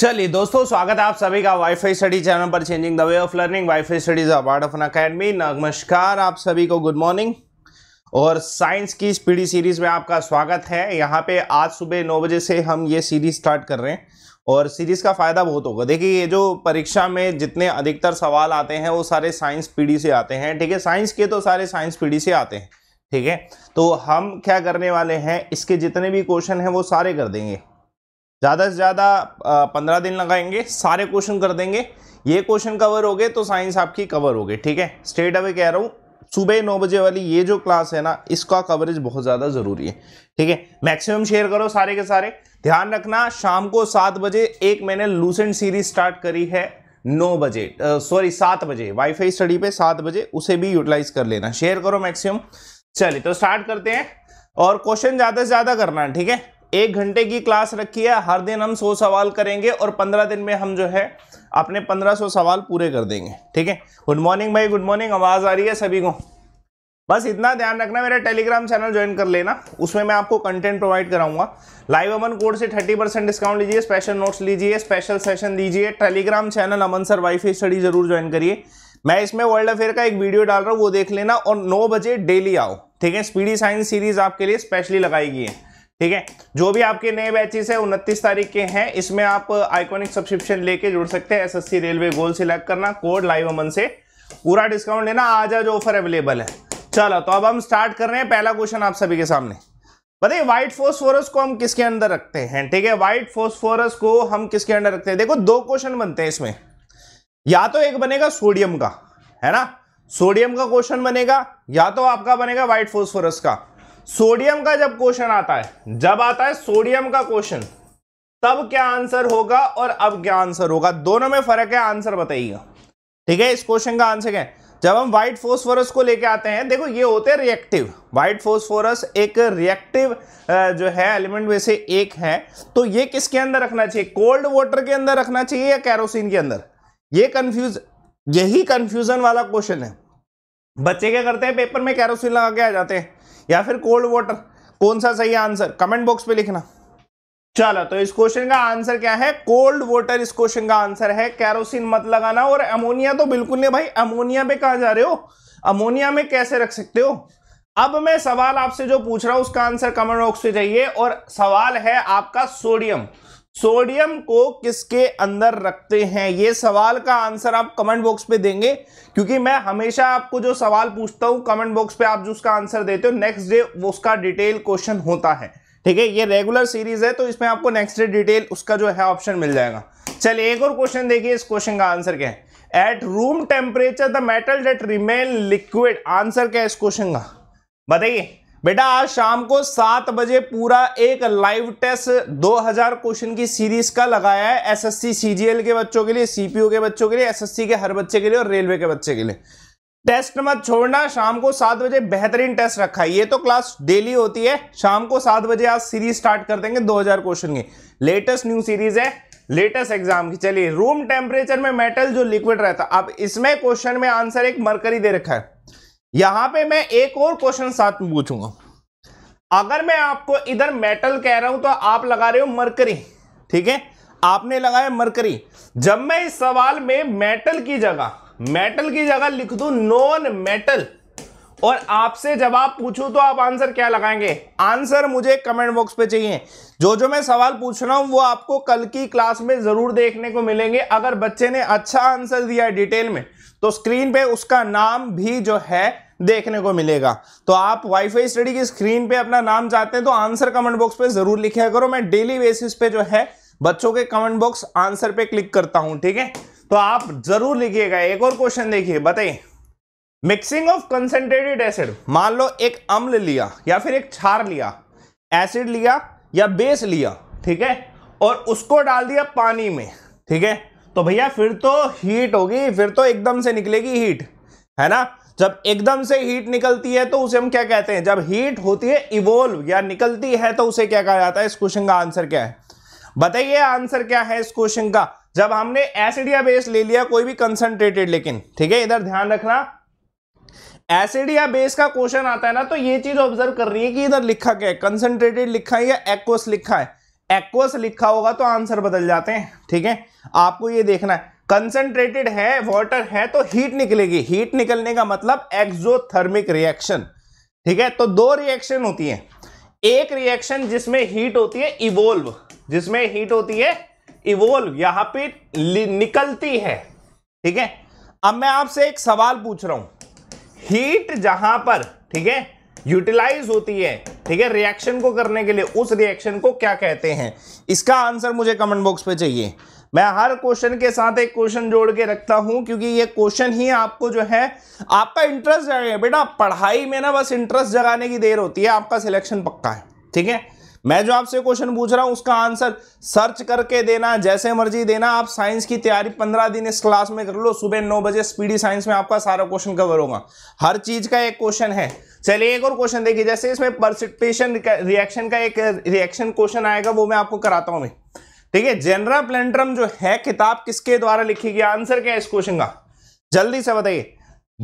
चलिए दोस्तों स्वागत है आप सभी का वाईफाई स्टडी चैनल पर changing the way of learning WiFi studies award of an academy नमस्कार आप सभी को गुड मॉर्निंग और साइंस की स्पीडी सीरीज में आपका स्वागत है यहाँ पे आज सुबह नौ बजे से हम ये सीरीज स्टार्ट कर रहे हैं और सीरीज़ का फ़ायदा बहुत होगा देखिए ये जो परीक्षा में जितने अधिकतर सवाल आते हैं वो सारे साइंस पीढ़ी से आते हैं ठीक है साइंस के तो सारे साइंस पीढ़ी से आते हैं ठीक है तो हम क्या करने वाले हैं इसके जितने भी क्वेश्चन हैं वो सारे कर देंगे ज़्यादा से ज़्यादा पंद्रह दिन लगाएंगे सारे क्वेश्चन कर देंगे ये क्वेश्चन कवर हो गए तो साइंस आपकी कवर हो गई ठीक है स्ट्रेट अवे कह रहा हूँ सुबह नौ बजे वाली ये जो क्लास है ना इसका कवरेज बहुत ज़्यादा ज़रूरी है ठीक है मैक्सिमम शेयर करो सारे के सारे ध्यान रखना शाम को सात बजे एक मैंने लूसेंट सीरीज स्टार्ट करी है नौ बजे सॉरी सात बजे वाईफाई स्टडी पे सात बजे उसे भी यूटिलाइज कर लेना शेयर करो मैक्सिमम चलिए तो स्टार्ट करते हैं और क्वेश्चन ज़्यादा से ज़्यादा करना है ठीक है एक घंटे की क्लास रखी है हर दिन हम सौ सवाल करेंगे और पंद्रह दिन में हम जो है अपने पंद्रह सौ सवाल पूरे कर देंगे ठीक है गुड मॉर्निंग भाई गुड मॉर्निंग आवाज़ आ रही है सभी को बस इतना ध्यान रखना मेरा टेलीग्राम चैनल ज्वाइन कर लेना उसमें मैं आपको कंटेंट प्रोवाइड कराऊंगा लाइव अमन कोड से 30 परसेंट डिस्काउंट लीजिए स्पेशल नोट्स लीजिए स्पेशल सेशन दीजिए Telegram channel Aman sir wifi study जरूर ज्वाइन करिए मैं इसमें वर्ल्ड अफेयर का एक वीडियो डाल रहा हूँ वो देख लेना और नौ बजे डेली आओ ठीक है स्पीडी साइंस सीरीज आपके लिए स्पेशली लगाई गई है ठीक है जो भी आपके नए बैचेस है उनतीस तारीख के हैं इसमें आप आइकॉनिक सब्सक्रिप्शन लेके जुड़ सकते हैं एसएससी रेलवे गोल सिलेक्ट करना कोड लाइव अमन से पूरा डिस्काउंट लेना आज आज ऑफर अवेलेबल है चलो तो अब हम स्टार्ट कर रहे हैं पहला क्वेश्चन आप सभी के सामने बताइए व्हाइट फोस्फोरस को हम किसके अंदर रखते हैं ठीक है व्हाइट फोस्फोरस को हम किसके अंदर रखते हैं देखो दो क्वेश्चन बनते हैं इसमें या तो एक बनेगा सोडियम का है ना सोडियम का क्वेश्चन बनेगा या तो आपका बनेगा व्हाइट फोस्फोरस का सोडियम का जब क्वेश्चन आता है जब आता है सोडियम का क्वेश्चन तब क्या आंसर होगा और अब क्या आंसर होगा दोनों में फर्क है आंसर बताइएगा ठीक है इस क्वेश्चन का आंसर क्या है जब हम व्हाइट फोस्फोरस को लेके आते हैं देखो ये होते हैं रिएक्टिव व्हाइट फोस्फोरस एक रिएक्टिव जो है एलिमेंट में से एक है तो ये किसके अंदर रखना चाहिए कोल्ड वाटर के अंदर रखना चाहिए या कैरोसिन के अंदर ये कंफ्यूज यही कंफ्यूजन वाला क्वेश्चन है बच्चे क्या करते हैं पेपर में कैरोसिन लगा के आ जाते हैं या फिर कोल्ड वाटर कौन सा सही आंसर कमेंट बॉक्स पे लिखना चलो तो इस क्वेश्चन का आंसर क्या है कोल्ड वाटर इस क्वेश्चन का आंसर है कैरोसिन मत लगाना और अमोनिया तो बिल्कुल नहीं भाई अमोनिया पे कहा जा रहे हो अमोनिया में कैसे रख सकते हो अब मैं सवाल आपसे जो पूछ रहा हूं उसका आंसर कमेंट बॉक्स पे चाहिए और सवाल है आपका सोडियम सोडियम को किसके अंदर रखते हैं ये सवाल का आंसर आप कमेंट बॉक्स पे देंगे क्योंकि मैं हमेशा आपको जो सवाल पूछता हूं कमेंट बॉक्स पे आप जो उसका आंसर देते हो नेक्स्ट डे उसका डिटेल क्वेश्चन होता है ठीक है ये रेगुलर सीरीज है तो इसमें आपको नेक्स्ट डे डिटेल उसका जो है ऑप्शन मिल जाएगा चलिए एक और क्वेश्चन देखिए इस क्वेश्चन का आंसर क्या है at room temperature the metal that remain liquid answer क्या है इस क्वेश्चन का बताइए बेटा आज शाम को सात बजे पूरा एक लाइव टेस्ट 2000 क्वेश्चन की सीरीज का लगाया है एसएससी सीजीएल के बच्चों के लिए सीपीओ के बच्चों के लिए एसएससी के हर बच्चे के लिए और रेलवे के बच्चे के लिए टेस्ट मत छोड़ना शाम को सात बजे बेहतरीन टेस्ट रखा है ये तो क्लास डेली होती है शाम को सात बजे आज सीरीज स्टार्ट कर देंगे दो क्वेश्चन की लेटेस्ट न्यू सीरीज है लेटेस्ट एग्जाम की चलिए रूम टेम्परेचर में मेटल जो लिक्विड रहता अब इसमें क्वेश्चन में आंसर एक मरकरी दे रखा है यहां पे मैं एक और क्वेश्चन साथ में पूछूंगा अगर मैं आपको इधर मेटल कह रहा हूं तो आप लगा रहे हो मरकरी ठीक है आपने लगाया मरकरी जब मैं इस सवाल में मेटल की जगह मेटल की जगह लिख दू नॉन मेटल और आपसे जवाब पूछूं तो आप आंसर क्या लगाएंगे आंसर मुझे कमेंट बॉक्स पे चाहिए जो जो मैं सवाल पूछ रहा हूं वो आपको कल की क्लास में जरूर देखने को मिलेंगे अगर बच्चे ने अच्छा आंसर दिया है डिटेल में तो स्क्रीन पे उसका नाम भी जो है देखने को मिलेगा तो आप वाईफाई स्टडी की स्क्रीन पे अपना नाम चाहते हैं तो आंसर कमेंट बॉक्स पे जरूर लिखा करो मैं डेली बेसिस पे जो है बच्चों के कमेंट बॉक्स आंसर पे क्लिक करता हूं ठीक है तो आप जरूर लिखिएगा एक और क्वेश्चन देखिए बताइए मिक्सिंग ऑफ कंसेंट्रेटेड एसिड मान लो एक अम्ल लिया या फिर एक छार लिया एसिड लिया या बेस लिया ठीक है और उसको डाल दिया पानी में ठीक है तो भैया फिर तो हीट होगी फिर तो एकदम से निकलेगी हीट है ना जब एकदम से हीट निकलती है तो उसे हम क्या कहते हैं जब हीट होती है इवोल्व या निकलती है तो उसे क्या कहा जाता है इस क्वेश्चन का आंसर क्या है बताइए आंसर क्या है इस क्वेश्चन का जब हमने एसिड या बेस ले लिया कोई भी कंसंट्रेटेड लेकिन ठीक है इधर ध्यान रखना एसिड या बेस का क्वेश्चन आता है ना तो ये चीज ऑब्जर्व कर रही है कि इधर लिखा क्या है कंसंट्रेटेड लिखा है या एक्वस लिखा है एक्वस लिखा होगा तो आंसर बदल जाते हैं ठीक है आपको ये देखना है कंसेंट्रेटेड है वाटर है तो हीट निकलेगी हीट निकलने का मतलब एक्सोथर्मिक रिएक्शन ठीक है तो दो रिएक्शन होती है एक रिएक्शन जिसमें हीट होती है इवोल्व जिसमें हीट होती है इवोल्व यहां पे निकलती है ठीक है अब मैं आपसे एक सवाल पूछ रहा हूं हीट जहां पर ठीक है यूटिलाइज होती है ठीक है रिएक्शन को करने के लिए उस रिएक्शन को क्या कहते हैं इसका आंसर मुझे कमेंट बॉक्स पे चाहिए मैं हर क्वेश्चन के साथ एक क्वेश्चन जोड़ के रखता हूं क्योंकि ये क्वेश्चन ही आपको जो है आपका इंटरेस्ट जगाएगा बेटा पढ़ाई में ना बस इंटरेस्ट जगाने की देर होती है आपका सिलेक्शन पक्का है ठीक है मैं जो आपसे क्वेश्चन पूछ रहा हूं उसका आंसर सर्च करके देना जैसे मर्जी देना आप साइंस की तैयारी पंद्रह दिन इस क्लास में कर लो सुबह नौ बजे स्पीडी साइंस में आपका सारा क्वेश्चन कवर होगा हर चीज का एक क्वेश्चन है चलिए एक और क्वेश्चन देखिए जैसे इसमें परसिपेशन रिएक्शन का एक रिएक्शन क्वेश्चन आएगा वो मैं आपको कराता हूं मैं ठीक है जनरा प्लेंट्रम जो है किताब किसके द्वारा लिखी गई आंसर क्या है इस क्वेश्चन का जल्दी से बताइए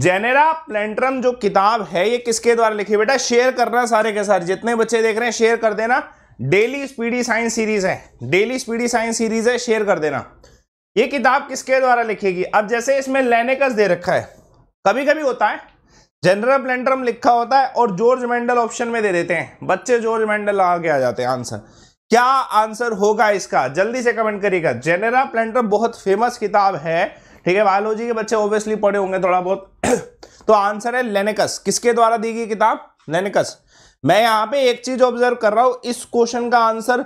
जेनेरा प्लेंट्रम जो किताब है ये किसके द्वारा लिखी बेटा शेयर करना सारे के सारे जितने बच्चे देख रहे हैं शेयर कर देना डेली स्पीडी साइंस सीरीज है डेली स्पीडी साइंस सीरीज है शेयर कर देना ये किताब किसके द्वारा लिखेगी अब जैसे इसमें लेनेकस दे रखा है कभी कभी होता है जनरल प्लेंट्रम लिखा होता है और जॉर्ज मेंडल ऑप्शन में दे देते हैं बच्चे जॉर्ज मेंडल आगे आ जाते हैं आंसर क्या आंसर होगा इसका जल्दी से कमेंट करिएगा जेनेरा प्लेंट्रम बहुत फेमस किताब है ठीक है बायोलॉजी के बच्चे ऑब्वियसली पढ़े होंगे थोड़ा बहुत तो आंसर है लेनेकस किसके द्वारा दी गई किताब लेनेकस मैं यहां पे एक चीज ऑब्जर्व कर रहा हूं इस क्वेश्चन का आंसर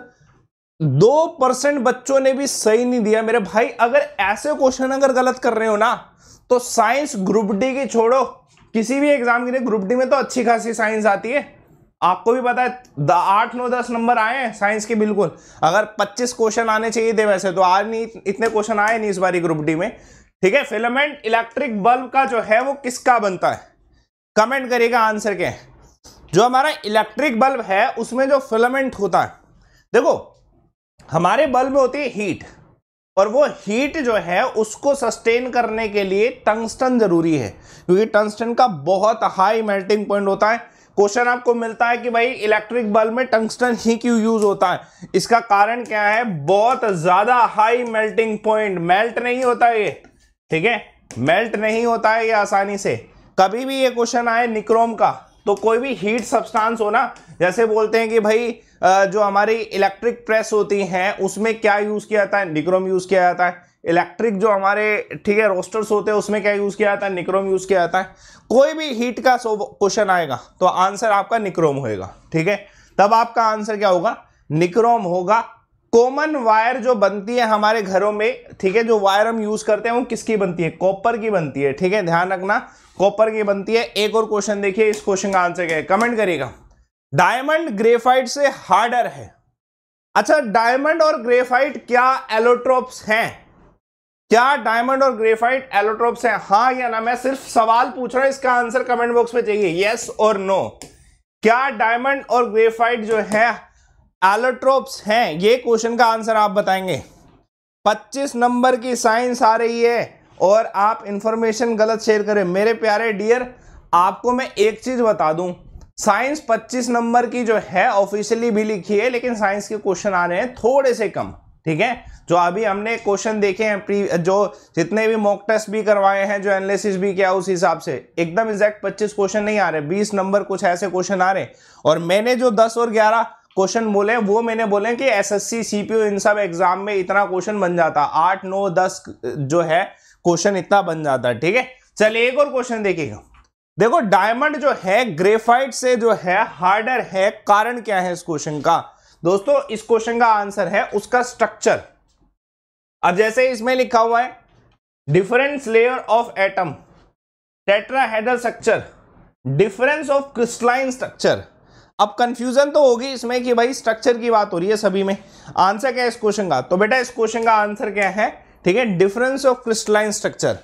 दो परसेंट बच्चों ने भी सही नहीं दिया मेरे भाई अगर ऐसे क्वेश्चन अगर गलत कर रहे हो ना तो साइंस ग्रुप डी की छोड़ो किसी भी एग्जाम के लिए ग्रुप डी में तो अच्छी खासी साइंस आती है आपको भी पता है आठ नौ दस नंबर आए हैं साइंस के बिल्कुल अगर पच्चीस क्वेश्चन आने चाहिए थे वैसे तो आज नहीं इतने क्वेश्चन आए नहीं इस बार ग्रुप डी में ठीक है फिलामेंट इलेक्ट्रिक बल्ब का जो है वो किसका बनता है कमेंट करिएगा आंसर के जो हमारा इलेक्ट्रिक बल्ब है उसमें जो फिलामेंट होता है देखो हमारे बल्ब में होती है हीट और वो हीट जो है उसको सस्टेन करने के लिए टंगस्टन ज़रूरी है क्योंकि टंगस्टन का बहुत हाई मेल्टिंग पॉइंट होता है क्वेश्चन आपको मिलता है कि भाई इलेक्ट्रिक बल्ब में टंगस्टन ही क्यों यूज होता है इसका कारण क्या है बहुत ज़्यादा हाई मेल्टिंग पॉइंट मेल्ट नहीं होता ये ठीक है मेल्ट नहीं होता है ये आसानी से कभी भी ये क्वेश्चन आए निक्रोम का तो कोई भी हीट सब्सटेंस होना जैसे बोलते हैं कि भाई जो हमारी इलेक्ट्रिक प्रेस होती हैं उसमें क्या यूज़ किया जाता है निक्रोम यूज़ किया जाता है इलेक्ट्रिक जो हमारे ठीक है रोस्टर्स होते हैं उसमें क्या यूज़ किया जाता है निक्रोम यूज़ किया जाता है कोई भी हीट का सो क्वेश्चन आएगा तो आंसर आपका निक्रोम होएगा ठीक है तब आपका आंसर क्या होगा निक्रोम होगा कॉमन वायर जो बनती है हमारे घरों में ठीक है जो वायर हम यूज करते हैं वो किसकी बनती है कॉपर की बनती है ठीक है ध्यान रखना कॉपर की बनती है एक और क्वेश्चन देखिए इस क्वेश्चन का आंसर क्या है कमेंट करिएगा डायमंड ग्रेफाइट से हार्डर है अच्छा डायमंड और ग्रेफाइट क्या एलोट्रोप्स हैं क्या डायमंड और ग्रेफाइट एलोट्रोप्स हैं हां या ना मैं सिर्फ सवाल पूछ रहा हूं इसका आंसर कमेंट बॉक्स में चाहिए यस और नो क्या डायमंड और ग्रेफाइट जो है एलोट्रोप्स हैं ये क्वेश्चन का आंसर आप बताएंगे 25 नंबर की साइंस आ रही है और आप इंफॉर्मेशन गलत शेयर करें मेरे प्यारे डियर आपको मैं एक चीज बता दूं साइंस 25 नंबर की जो है ऑफिशियली भी लिखी है लेकिन साइंस के क्वेश्चन आ रहे हैं थोड़े से कम ठीक है जो अभी हमने क्वेश्चन देखे हैं प्री जो जितने भी मॉक टेस्ट भी करवाए हैं जो एनालिसिस भी किया उस हिसाब से एकदम एग्जैक्ट 25 क्वेश्चन नहीं आ रहे 20 नंबर कुछ ऐसे क्वेश्चन आ रहे और मैंने जो 10 और 11 क्वेश्चन बोले वो मैंने बोले कि एस एस सी इन सब एग्जाम में इतना क्वेश्चन बन जाता आठ नौ दस जो है क्वेश्चन इतना बन जाता ठीक है चलिए एक और क्वेश्चन देखिएगा देखो डायमंड जो है ग्रेफाइट से जो है हार्डर है कारण क्या है इस क्वेश्चन का दोस्तों इस क्वेश्चन का आंसर है उसका स्ट्रक्चर अब जैसे इसमें लिखा हुआ है difference layer of atom tetrahedral structure difference of crystalline structure अब कंफ्यूजन तो होगी इसमें कि भाई स्ट्रक्चर की बात हो रही है सभी में आंसर क्या है इस क्वेश्चन का तो बेटा इस क्वेश्चन का आंसर क्या है ठीक है difference of crystalline structure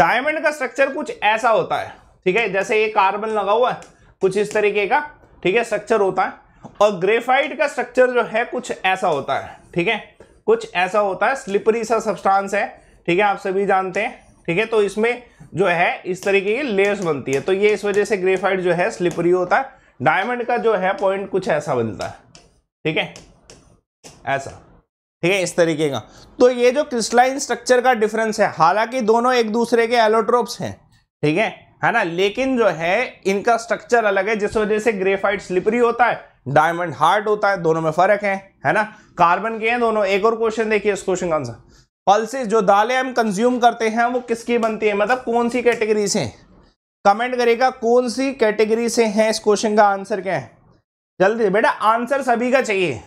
diamond का स्ट्रक्चर कुछ ऐसा होता है ठीक है जैसे ये कार्बन लगा हुआ है कुछ इस तरीके का ठीक है स्ट्रक्चर होता है और ग्रेफाइट का स्ट्रक्चर जो है कुछ ऐसा होता है ठीक है कुछ ऐसा होता है स्लिपरी सा सब्सटेंस है ठीक है आप सभी जानते हैं ठीक है तो इसमें जो है इस तरीके की लेयर्स बनती है तो ये इस वजह से ग्रेफाइट जो है स्लिपरी होता है डायमंड का जो है पॉइंट कुछ ऐसा बनता है ठीक है ऐसा ठीक है इस तरीके का तो ये जो क्रिस्टलाइन स्ट्रक्चर का डिफरेंस है हालांकि दोनों एक दूसरे के एलोट्रोप्स हैं ठीक है है ना लेकिन जो है इनका स्ट्रक्चर अलग है जिस वजह से ग्रेफाइट स्लिपरी होता है डायमंड हार्ड होता है दोनों में फर्क है है ना कार्बन के हैं दोनों एक और क्वेश्चन देखिए इस क्वेश्चन का आंसर पल्सेज जो दालें हम कंज्यूम करते हैं वो किसकी बनती है मतलब कौन सी कैटेगरी से कमेंट करेगा कौन सी कैटेगरी से है इस क्वेश्चन का आंसर क्या है जल्दी बेटा आंसर सभी का चाहिए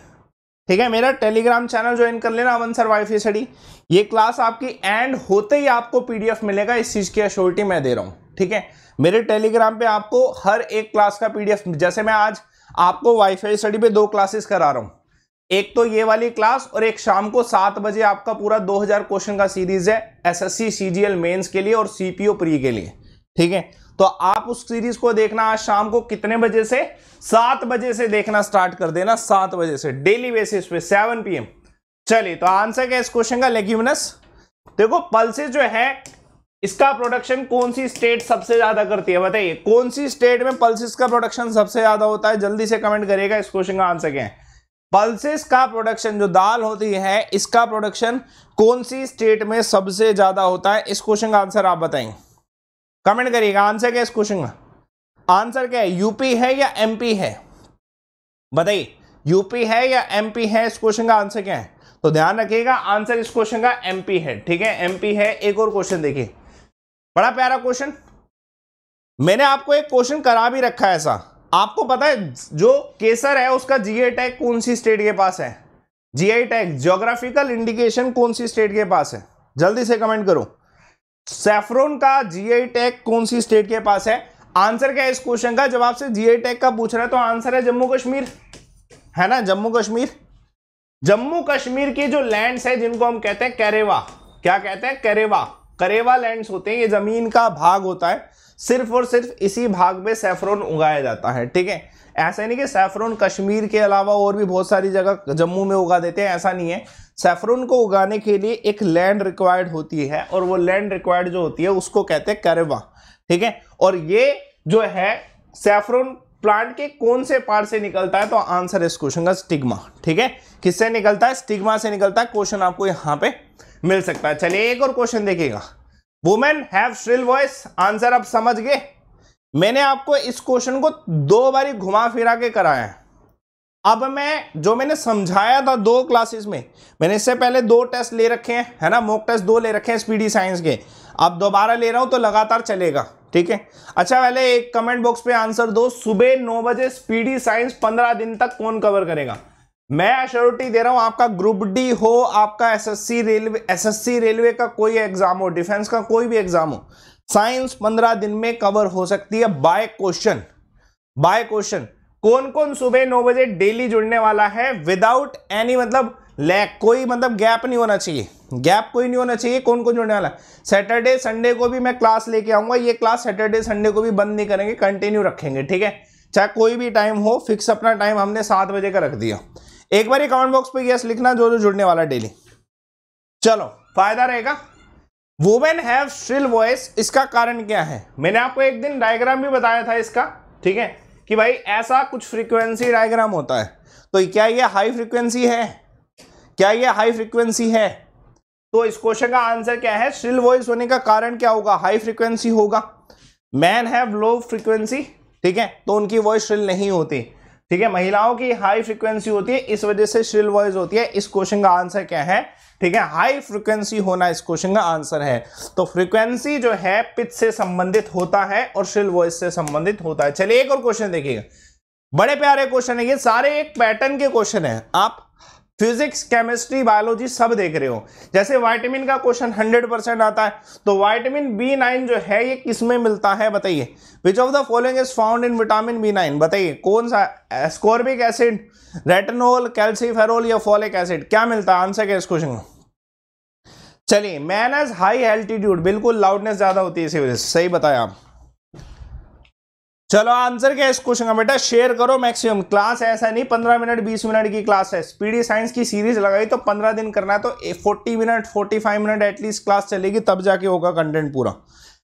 ठीक है मेरा टेलीग्राम चैनल ज्वाइन कर लेना अमन सर वाईफी स्टडी ये क्लास आपकी एंड होते ही आपको पीडीएफ मिलेगा इस चीज़ की अश्योरिटी मैं दे रहा हूँ ठीक है मेरे टेलीग्राम पे आपको हर एक क्लास का पीडीएफ जैसे मैं आज आपको वाईफाई स्टडी पे दो क्लासेस करा रहा हूं एक तो ये वाली क्लास और एक शाम को सात बजे आपका पूरा 2000 क्वेश्चन का सीरीज है एसएससी सीजीएल मेंस के लिए और सीपीओ प्री के लिए ठीक है तो आप उस सीरीज को देखना आज शाम को कितने बजे से सात बजे से देखना स्टार्ट कर देना सात बजे से डेली बेसिस पे सेवन पी चलिए तो आंसर क्या इस क्वेश्चन का लेग्यूमिनस देखो पल्सेस जो है इसका प्रोडक्शन कौन सी स्टेट सबसे ज्यादा करती है बताइए कौन सी स्टेट में पल्सिस का प्रोडक्शन सबसे ज्यादा होता है जल्दी से कमेंट करिएगा इस क्वेश्चन का आंसर क्या है पल्सिस का प्रोडक्शन जो दाल होती है इसका प्रोडक्शन कौन सी स्टेट में सबसे ज्यादा होता है इस क्वेश्चन का आंसर आप बताएं कमेंट करिएगा आंसर क्या इस क्वेश्चन का आंसर क्या है यूपी है या एमपी है बताइए यूपी है या एमपी है इस क्वेश्चन का आंसर क्या है तो ध्यान रखिएगा आंसर इस क्वेश्चन का एमपी है ठीक है एमपी है एक और क्वेश्चन देखिए बड़ा प्यारा क्वेश्चन मैंने आपको एक क्वेश्चन करा भी रखा है ऐसा आपको पता है जो केसर है उसका जीए टैग कौन सी स्टेट के पास है जीए टैग ज्योग्राफिकल इंडिकेशन कौन सी स्टेट के पास है जल्दी से कमेंट करो सेफ्रोन का जीए टैग कौन सी स्टेट के पास है आंसर क्या है इस क्वेश्चन का जब आपसे जीए टैग का पूछ रहा है तो आंसर है जम्मू कश्मीर है ना जम्मू कश्मीर जम्मू कश्मीर की जो लैंड्स है जिनको हम कहते हैं कैरेवा क्या कहते हैं कैरेवा करेवा लैंड्स होते हैं ये जमीन का भाग होता है सिर्फ और सिर्फ इसी भाग में सेफ्रोन उगाया जाता है ठीक है ऐसा नहीं कि सैफरोन कश्मीर के अलावा और भी बहुत सारी जगह जम्मू में उगा देते हैं ऐसा नहीं है सैफरोन को उगाने के लिए एक लैंड रिक्वायर्ड होती है और वो लैंड रिक्वायर्ड जो होती है उसको कहते हैं करेवा ठीक है और ये जो है सैफरोन प्लांट के कौन से पार्ट से निकलता है तो आंसर इस क्वेश्चन का स्टिग्मा ठीक है किससे निकलता है स्टिग्मा से निकलता है क्वेश्चन आपको यहाँ पे मिल सकता है चलिए एक और क्वेश्चन देखिएगा women have shrill voice answer आप समझ गए मैंने आपको इस क्वेश्चन को दो बारी घुमा फिरा के कराया है अब मैं जो मैंने समझाया था दो क्लासेस में मैंने इससे पहले दो टेस्ट ले रखे हैं है ना मोक टेस्ट दो ले रखे हैं स्पीडी साइंस के अब दोबारा ले रहा हूं तो लगातार चलेगा ठीक है अच्छा पहले एक कमेंट बॉक्स पे आंसर दो सुबह नौ बजे स्पीडी साइंस पंद्रह दिन तक कौन कवर करेगा मैं अश्योरिटी दे रहा हूं आपका ग्रुप डी हो आपका एसएससी रेलवे एसएससी रेलवे का कोई एग्जाम हो डिफेंस का कोई भी एग्जाम हो साइंस पंद्रह दिन में कवर हो सकती है बाय क्वेश्चन बाय क्वेश्चन कौन कौन सुबह नौ बजे डेली जुड़ने वाला है विदाउट एनी मतलब लैक कोई मतलब गैप नहीं होना चाहिए गैप कोई नहीं होना चाहिए कौन कौन जुड़ने वाला सैटरडे संडे को भी मैं क्लास लेके आऊंगा ये क्लास सैटरडे संडे को भी बंद नहीं करेंगे कंटिन्यू रखेंगे ठीक है चाहे कोई भी टाइम हो फिक्स अपना टाइम हमने सात बजे का रख दिया एक बार कमेंट बॉक्स पे यस लिखना जो जो जुड़ने वाला डेली चलो फायदा रहेगा वुमेन हैव श्रिल वॉइस इसका कारण क्या है मैंने आपको एक दिन डायग्राम भी बताया था इसका ठीक है कि भाई ऐसा कुछ फ्रीक्वेंसी डायग्राम होता है तो क्या ये हाई फ्रीक्वेंसी है क्या ये हाई फ्रीक्वेंसी है तो इस क्वेश्चन का आंसर क्या है श्रिल वॉइस होने का कारण क्या होगा हाई फ्रीक्वेंसी होगा मैन हैव लो फ्रीक्वेंसी ठीक है तो उनकी वॉइस श्रिल नहीं होती ठीक है महिलाओं की हाई फ्रिक्वेंसी होती है इस वजह से श्रिल वॉइस होती है इस क्वेश्चन का आंसर क्या है ठीक है हाई फ्रिक्वेंसी होना इस क्वेश्चन का आंसर है तो फ्रीक्वेंसी जो है पिच से संबंधित होता है और श्रिल वॉइस से संबंधित होता है चलिए एक और क्वेश्चन देखिएगा बड़े प्यारे क्वेश्चन है ये सारे एक पैटर्न के क्वेश्चन है आप फिजिक्स केमिस्ट्री बायोलॉजी सब देख रहे हो जैसे वाइटामिन का क्वेश्चन 100 परसेंट आता है तो वाइटामिन बी नाइन जो है ये किस में मिलता है बताइए which of the following is found in vitamin B nine बताइए कौन सा एस्कॉर्बिक एसिड रेटनोल कैल्सीफेरोल या फॉलिक एसिड क्या मिलता है आंसर क्या इस क्वेश्चन का चलिए मैनज हाई एल्टीट्यूड बिल्कुल लाउडनेस ज़्यादा होती है इसी वजह से सही बताया आप चलो आंसर क्या इस क्वेश्चन का बेटा शेयर करो मैक्सिमम क्लास ऐसा नहीं पंद्रह मिनट बीस मिनट की क्लास है स्पीडी साइंस की सीरीज लगाई तो पंद्रह दिन करना है तो forty minute forty five minute at least class चलेगी तब जाके होगा कंटेंट पूरा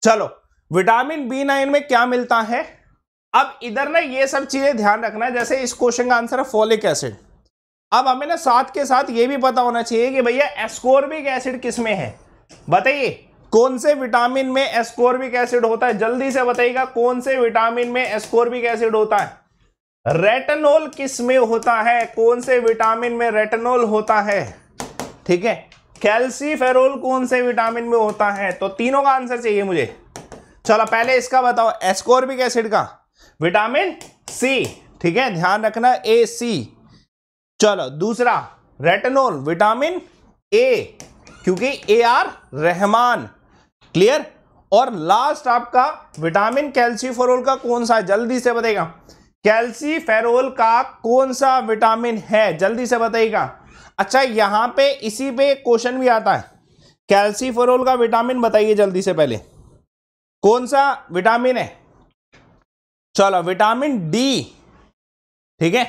चलो विटामिन बी नाइन में क्या मिलता है अब इधर ना ये सब चीजें ध्यान रखना है जैसे इस क्वेश्चन का आंसर है फोलिक एसिड अब हमें ना साथ के साथ ये भी पता होना चाहिए कि भैया एस्कोर्बिक एसिड किस में है बताइए कौन से विटामिन में एस्कोर्बिक एसिड होता है जल्दी से बताइएगा कौन से विटामिन में एस्कोर्बिक एसिड होता है रेटनोल किस में होता है कौन से विटामिन में रेटनोल होता है ठीक है कैल्सीफेरोल कौन से विटामिन में होता है तो तीनों का आंसर चाहिए मुझे चलो पहले इसका बताओ एस्कोर्बिक एसिड का विटामिन सी ठीक है ध्यान रखना ए सी चलो दूसरा रेटनोल विटामिन ए क्योंकि ए आर रहमान क्लियर और लास्ट आपका विटामिन कैल्सीफेरोल का कौन सा है जल्दी से बताएगा कैल्सीफेरोल का कौन सा विटामिन है जल्दी से बताएगा अच्छा यहां पे इसी पे क्वेश्चन भी आता है कैल्सीफेरोल का विटामिन बताइए जल्दी से पहले कौन सा विटामिन है चलो विटामिन डी ठीक है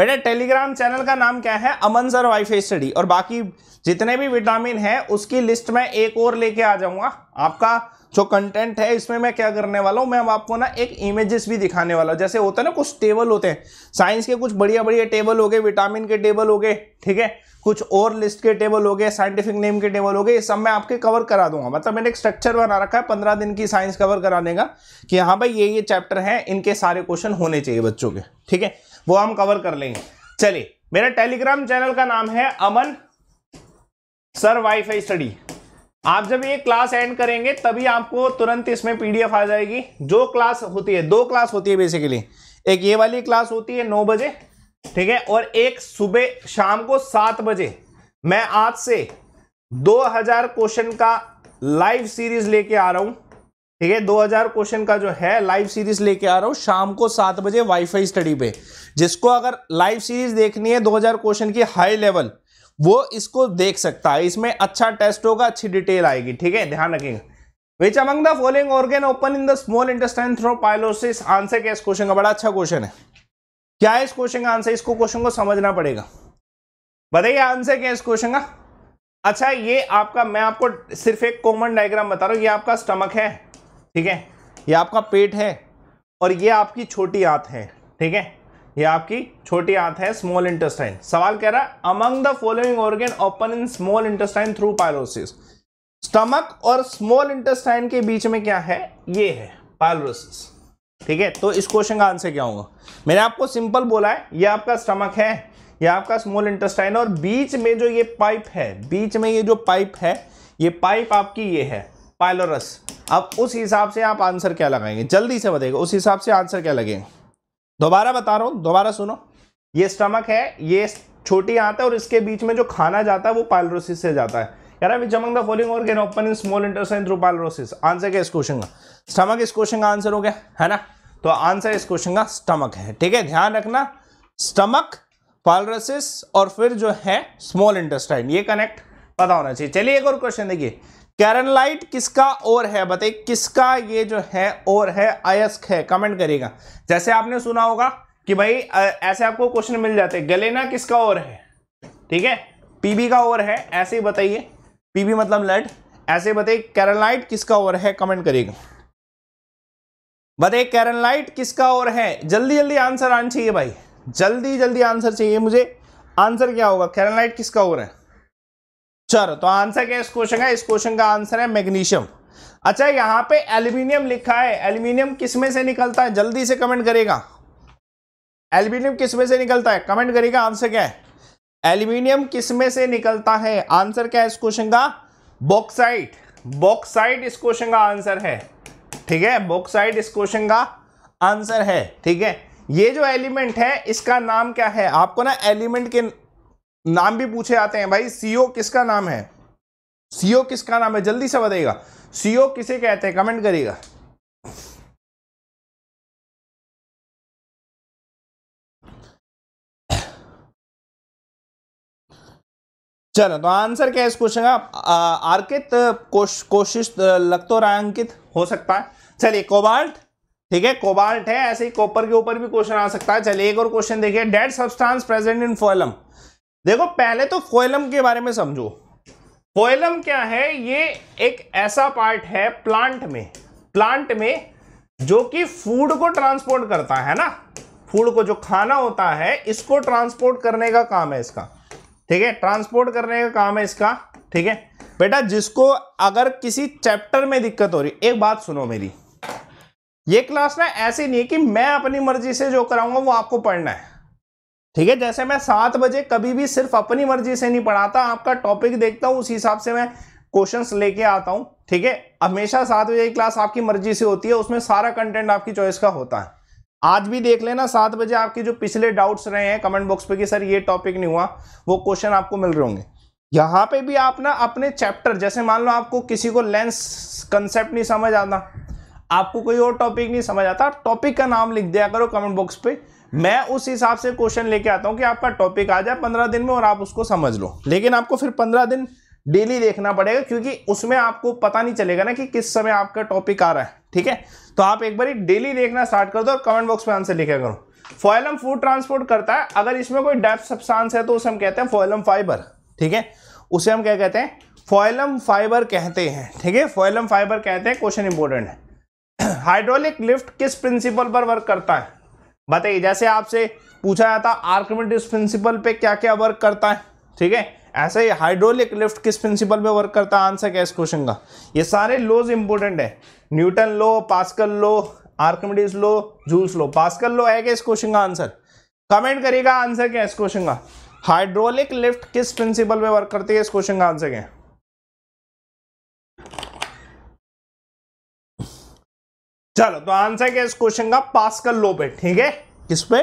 बेटा टेलीग्राम चैनल का नाम क्या है अमन सर वाईफाई स्टडी और बाकी जितने भी विटामिन है उसकी लिस्ट में एक और लेके आ जाऊंगा आपका जो कंटेंट है इसमें मैं क्या करने वाला हूँ मैं अब आपको ना एक इमेजेस भी दिखाने वाला हूँ जैसे होता है ना कुछ टेबल होते हैं साइंस के कुछ बढ़िया बढ़िया टेबल हो गए विटामिन के टेबल हो गए ठीक है कुछ और लिस्ट के टेबल हो गए साइंटिफिक नेम के टेबल हो गए ये सब मैं आपके कवर करा दूंगा मतलब मैंने एक स्ट्रक्चर बना रखा है पंद्रह दिन की साइंस कवर कराने का कि हाँ भाई ये ये चैप्टर है इनके सारे क्वेश्चन होने चाहिए बच्चों के ठीक है वो हम कवर कर लेंगे चलिए मेरा टेलीग्राम चैनल का नाम है अमन सर वाईफाई स्टडी आप जब ये क्लास एंड करेंगे तभी आपको तुरंत इसमें पीडीएफ आ जाएगी जो क्लास होती है दो क्लास होती है बेसिकली एक ये वाली क्लास होती है नौ बजे ठीक है और एक सुबह शाम को सात बजे मैं आज से 2000 क्वेश्चन का लाइव सीरीज लेके आ रहा हूं ठीक है 2000 क्वेश्चन का जो है लाइव सीरीज लेके आ रहा हूं शाम को सात बजे वाईफाई स्टडी पे जिसको अगर लाइव सीरीज देखनी है 2000 क्वेश्चन की हाई लेवल वो इसको देख सकता है इसमें अच्छा टेस्ट होगा अच्छी डिटेल आएगी ठीक है ध्यान रखेंगे which among the following organ open in the small intestine through pylorus answer क्या इस क्वेश्चन का बड़ा अच्छा क्वेश्चन है क्या है इस क्वेश्चन का आंसर इसको क्वेश्चन को समझना पड़ेगा बताइए आंसर क्या है इस क्वेश्चन का अच्छा ये आपका मैं आपको सिर्फ एक कॉमन डायग्राम बता रहा हूँ ये आपका स्टमक है ठीक है ये आपका पेट है और ये आपकी छोटी आंत है ठीक है ये आपकी छोटी आंत है स्मॉल इंटेस्टाइन सवाल कह रहा है among the following organ open in small intestine through pylorus stomach और स्मॉल इंटेस्टाइन के बीच में क्या है ये है पायलोसिस ठीक है तो इस क्वेश्चन का आंसर क्या होगा मैंने आपको सिंपल बोला है ये आपका स्टमक है ये आपका स्मॉल इंटेस्टाइन और बीच में जो ये पाइप है बीच में ये जो पाइप है ये पाइप आपकी ये है पायलोरस अब उस हिसाब से आप आंसर क्या लगाएंगे जल्दी से बताइएगा उस हिसाब से आंसर क्या लगेगा दोबारा बता रहा हूँ दोबारा सुनो ये स्टमक है ये छोटी आंत है और इसके बीच में जो खाना जाता है वो पायलोसिस से जाता है यार द फॉलोइंग और open in small intestine through pylorus answer क्या इस क्वेश्चन का स्टमक इस क्वेश्चन का आंसर हो गया है ना तो आंसर इस क्वेश्चन का स्टमक है ठीक है ध्यान रखना स्टमक पायलोसिस और फिर जो है स्मॉल इंटेस्टाइन ये कनेक्ट पता होना चाहिए चलिए एक और क्वेश्चन देखिए कैरनलाइट किसका और है बताइए किसका ये जो है और है अयस्क है कमेंट करिएगा जैसे आपने सुना होगा कि भाई ऐसे आपको क्वेश्चन मिल जाते हैं गलेना किसका और है ठीक है पीबी का और है ऐसे ही बताइए पीबी मतलब लेड ऐसे बताइए कैरनलाइट किसका और है कमेंट करिएगा बताइए कैरनलाइट किसका और है जल्दी जल्दी आंसर आना चाहिए भाई जल्दी जल्दी आंसर चाहिए मुझे आंसर क्या होगा कैरनलाइट किसका और है चलो तो आंसर क्या इस क्वेश्चन का इस क्वेश्चन का आंसर है मैग्नीशियम अच्छा यहां पे एल्यूमिनियम लिखा है एल्यूमिनियम किसमें से निकलता है जल्दी से कमेंट करेगा एल्यूमिनियम किसमें से निकलता है कमेंट करेगा आंसर क्या है एल्यूमिनियम किसमें से निकलता है आंसर क्या है इस क्वेश्चन का बॉक्साइट बॉक्साइट इस क्वेश्चन का आंसर है ठीक है बॉक्साइट इस क्वेश्चन का आंसर है ठीक है ये जो एलिमेंट है इसका नाम क्या है आपको ना एलिमेंट के नाम भी पूछे आते हैं भाई सीओ किसका नाम है सीओ किसका नाम है जल्दी से बताइएगा सीओ किसे कहते हैं कमेंट करिएगा चलो तो आंसर क्या है इस क्वेश्चन का आर्कित कोशिश लग तो रहा अंकित हो सकता है चलिए कोबाल्ट ठीक है कोबाल्ट है ऐसे ही कॉपर के ऊपर भी क्वेश्चन आ सकता है चलिए एक और क्वेश्चन देखिए dead substance present in phloem देखो पहले तो फोयलम के बारे में समझो फोयलम क्या है ये एक ऐसा पार्ट है प्लांट में प्लांट में जो कि फूड को ट्रांसपोर्ट करता है ना फूड को जो खाना होता है इसको ट्रांसपोर्ट करने का काम है इसका ठीक है ट्रांसपोर्ट करने का काम है इसका ठीक है बेटा जिसको अगर किसी चैप्टर में दिक्कत हो रही एक बात सुनो मेरी ये क्लास ना ऐसी नहीं है कि मैं अपनी मर्जी से जो कराऊंगा वो आपको पढ़ना है ठीक है जैसे मैं सात बजे कभी भी सिर्फ अपनी मर्जी से नहीं पढ़ाता आपका टॉपिक देखता हूँ उस हिसाब से मैं क्वेश्चंस लेके आता हूं ठीक है हमेशा सात बजे की क्लास आपकी मर्जी से होती है उसमें सारा कंटेंट आपकी चॉइस का होता है आज भी देख लेना सात बजे आपके जो पिछले डाउट्स रहे हैं कमेंट बॉक्स पे कि सर ये टॉपिक नहीं हुआ वो क्वेश्चन आपको मिल रहे होंगे यहाँ पे भी आप ना अपने चैप्टर जैसे मान लो आपको किसी को लेंस कंसेप्ट नहीं समझ आता आपको कोई और टॉपिक नहीं समझ आता आप टॉपिक का नाम लिख दिया करो कमेंट बॉक्स पे मैं उस हिसाब से क्वेश्चन लेके आता हूँ कि आपका टॉपिक आ जाए पंद्रह दिन में और आप उसको समझ लो लेकिन आपको फिर पंद्रह दिन डेली देखना पड़ेगा क्योंकि उसमें आपको पता नहीं चलेगा ना कि किस समय आपका टॉपिक आ रहा है ठीक है तो आप एक बार डेली देखना स्टार्ट कर दो और कमेंट बॉक्स में आंसर लिखा करो फॉयलम फूड ट्रांसपोर्ट करता है अगर इसमें कोई डेप्थ सब्सटेंस है तो उसे हम कहते हैं फॉयलम फाइबर ठीक है उसे हम क्या कहते हैं फॉयलम फाइबर कहते हैं ठीक है फॉयलम फाइबर कहते हैं क्वेश्चन इंपॉर्टेंट है हाइड्रोलिक लिफ्ट किस प्रिंसिपल पर वर्क करता है बताइए जैसे आपसे पूछा जाता आर्कमेटिस प्रिंसिपल पे क्या क्या वर्क करता है ठीक है ऐसे ही हाइड्रोलिक लिफ्ट किस प्रिंसिपल पे वर्क करता है आंसर क्या इस क्वेश्चन का ये सारे लोज इंपोर्टेंट है Newton law Pascal law Archimedes law Joule's law Pascal law है क्या इस क्वेश्चन का आंसर कमेंट करिएगा आंसर क्या इस क्वेश्चन का हाइड्रोलिक लिफ्ट किस प्रिंसिपल पे वर्क करती है इस क्वेश्चन का आंसर क्या चलो तो आंसर क्या इस क्वेश्चन का पास्कल लो पे ठीक है किस पे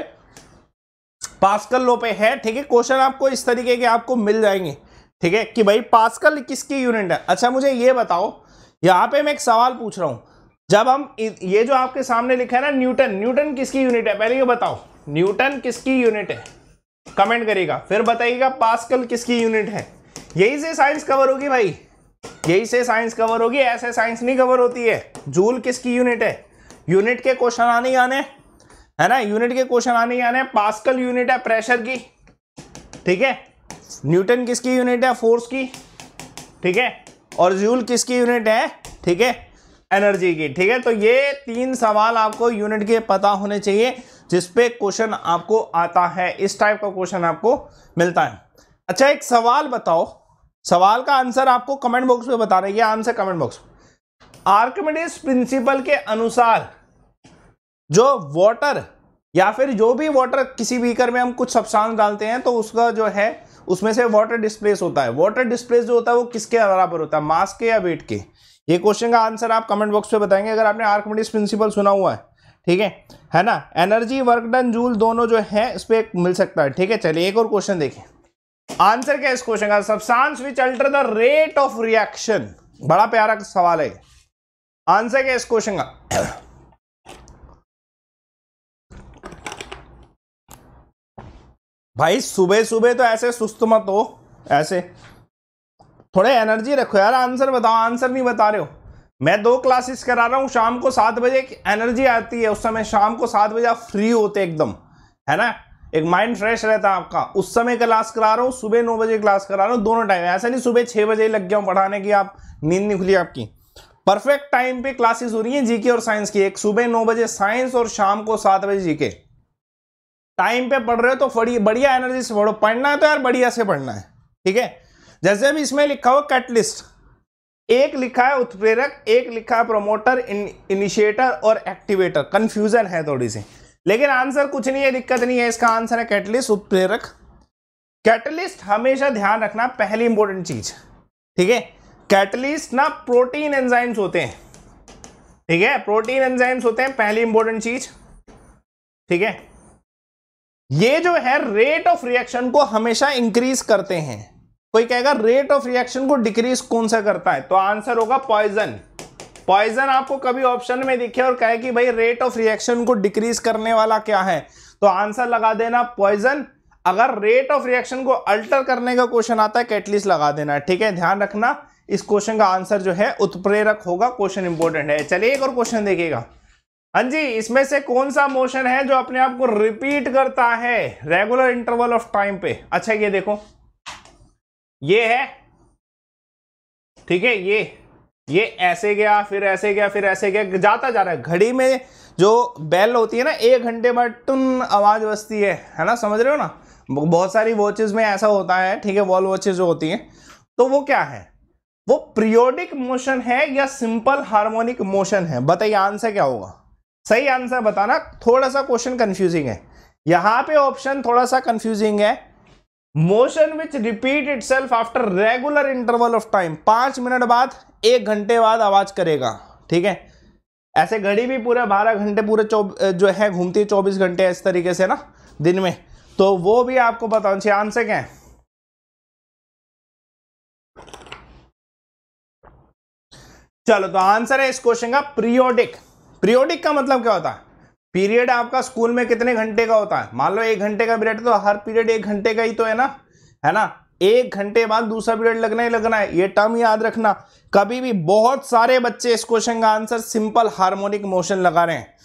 पास्कल लो पे है ठीक है क्वेश्चन आपको इस तरीके के आपको मिल जाएंगे ठीक है कि भाई पास्कल किसकी यूनिट है अच्छा मुझे ये बताओ यहाँ पे मैं एक सवाल पूछ रहा हूँ जब हम ये जो आपके सामने लिखा है ना न्यूटन न्यूटन किसकी यूनिट है पहले ये बताओ न्यूटन किसकी यूनिट है कमेंट करिएगा फिर बताइएगा पास्कल किसकी यूनिट है यही से साइंस कवर होगी भाई यही से साइंस कवर होगी ऐसे साइंस नहीं कवर होती है जूल किसकी यूनिट है यूनिट के क्वेश्चन आने ही आने है ना यूनिट के क्वेश्चन आने ही आने पास्कल यूनिट है प्रेशर की ठीक है न्यूटन किसकी यूनिट है फोर्स की ठीक है और जूल किसकी यूनिट है ठीक है एनर्जी की ठीक है तो ये तीन सवाल आपको यूनिट के पता होने चाहिए जिसपे क्वेश्चन आपको आता है इस टाइप का क्वेश्चन आपको मिलता है अच्छा एक सवाल बताओ सवाल का आंसर आपको कमेंट बॉक्स में बता रहे हैं answer comment box Archimedes principle के अनुसार जो वाटर या फिर जो भी वाटर किसी बीकर में हम कुछ सब्सटेंस डालते हैं तो उसका जो है उसमें से वाटर डिस्प्लेस होता है वाटर डिस्प्लेस जो होता है वो किसके बराबर होता है मास के या वेट के ये क्वेश्चन का आंसर आप कमेंट बॉक्स में बताएंगे अगर आपने आर्कमेडिस प्रिंसिपल सुना हुआ है ठीक है है ना एनर्जी वर्क डन जूल दोनों जो है इस पर मिल सकता है ठीक है चलिए एक और क्वेश्चन देखें आंसर क्या है इस क्वेश्चन का substance which alter the rate of reaction बड़ा प्यारा सवाल है आंसर क्या है इस क्वेश्चन का भाई सुबह सुबह तो ऐसे सुस्त मत हो ऐसे थोड़े एनर्जी रखो यार आंसर बताओ आंसर नहीं बता रहे हो मैं दो क्लासेस करा रहा हूँ शाम को सात बजे एनर्जी आती है उस समय शाम को सात बजे आप फ्री होते एकदम है ना एक माइंड फ्रेश रहता है आपका उस समय क्लास करा रहा हूँ सुबह नौ बजे क्लास करा रहा हूँ दोनों टाइम ऐसा नहीं सुबह छः बजे लग गया हूँ पढ़ाने की आप नींद नहीं खुली आपकी परफेक्ट टाइम पे क्लासेस हो रही हैं जीके और साइंस की एक सुबह नौ बजे साइंस और शाम को सात बजे जीके टाइम पे पढ़ रहे हो तो बढ़िया एनर्जी से पढ़ो पढ़ना है तो यार बढ़िया से पढ़ना है ठीक है जैसे अभी इसमें लिखा हो कैटलिस्ट एक लिखा है उत्प्रेरक एक लिखा है प्रोमोटर इनिशिएटर और एक्टिवेटर कंफ्यूजन है थोड़ी सी लेकिन आंसर कुछ नहीं है दिक्कत नहीं है इसका आंसर है कैटलिस्ट उत्प्रेरक कैटलिस्ट हमेशा ध्यान रखना पहली इंपॉर्टेंट चीज ठीक है कैटलिस्ट ना प्रोटीन एंजाइम्स होते हैं ठीक है प्रोटीन एंजाइम्स होते हैं पहली इंपॉर्टेंट चीज ठीक है ये जो है रेट ऑफ रिएक्शन को हमेशा इंक्रीज करते हैं कोई कहेगा रेट ऑफ रिएक्शन को डिक्रीज कौन सा करता है तो आंसर होगा पॉइजन पॉइजन आपको कभी ऑप्शन में दिखे और कहे कि भाई रेट ऑफ रिएक्शन को डिक्रीज करने वाला क्या है तो आंसर लगा देना पॉइजन अगर रेट ऑफ रिएक्शन को अल्टर करने का क्वेश्चन आता है कैटलिस्ट तो लगा देना ठीक है ध्यान रखना इस क्वेश्चन का आंसर जो है उत्प्रेरक होगा क्वेश्चन इंपॉर्टेंट है चलिए एक और क्वेश्चन देखिएगा हाँ जी इसमें से कौन सा मोशन है जो अपने आप को रिपीट करता है रेगुलर इंटरवल ऑफ टाइम पे अच्छा ये देखो ये है ठीक है ये ये ऐसे गया फिर ऐसे गया फिर ऐसे गया जाता जा रहा है घड़ी में जो बेल होती है ना एक घंटे बाद टन आवाज़ बजती है है ना समझ रहे हो ना बहुत सारी वॉचेज में ऐसा होता है ठीक है वॉल वॉचेज जो होती हैं तो वो क्या है वो प्रियोडिक मोशन है या सिंपल हार्मोनिक मोशन है बताइए आंसर क्या होगा सही आंसर बताना थोड़ा सा क्वेश्चन कन्फ्यूजिंग है यहाँ पे ऑप्शन थोड़ा सा कन्फ्यूजिंग है motion which repeat itself after regular interval of time पांच मिनट बाद एक घंटे बाद आवाज करेगा ठीक है ऐसे घड़ी भी पूरे बारह घंटे पूरे जो है घूमती है चौबीस घंटे इस तरीके से ना दिन में तो वो भी आपको बताना चाहिए आंसर क्या है चलो तो आंसर है इस क्वेश्चन का प्रियोडिक प्रियोडिक का मतलब क्या होता है पीरियड आपका स्कूल में कितने घंटे का होता है मान लो एक घंटे का पीरियड तो हर पीरियड एक घंटे का ही तो है ना है ना एक घंटे बाद दूसरा पीरियड लगना ही लगना है ये टर्म याद रखना कभी भी बहुत सारे बच्चे इस क्वेश्चन का आंसर सिंपल हार्मोनिक मोशन लगा रहे हैं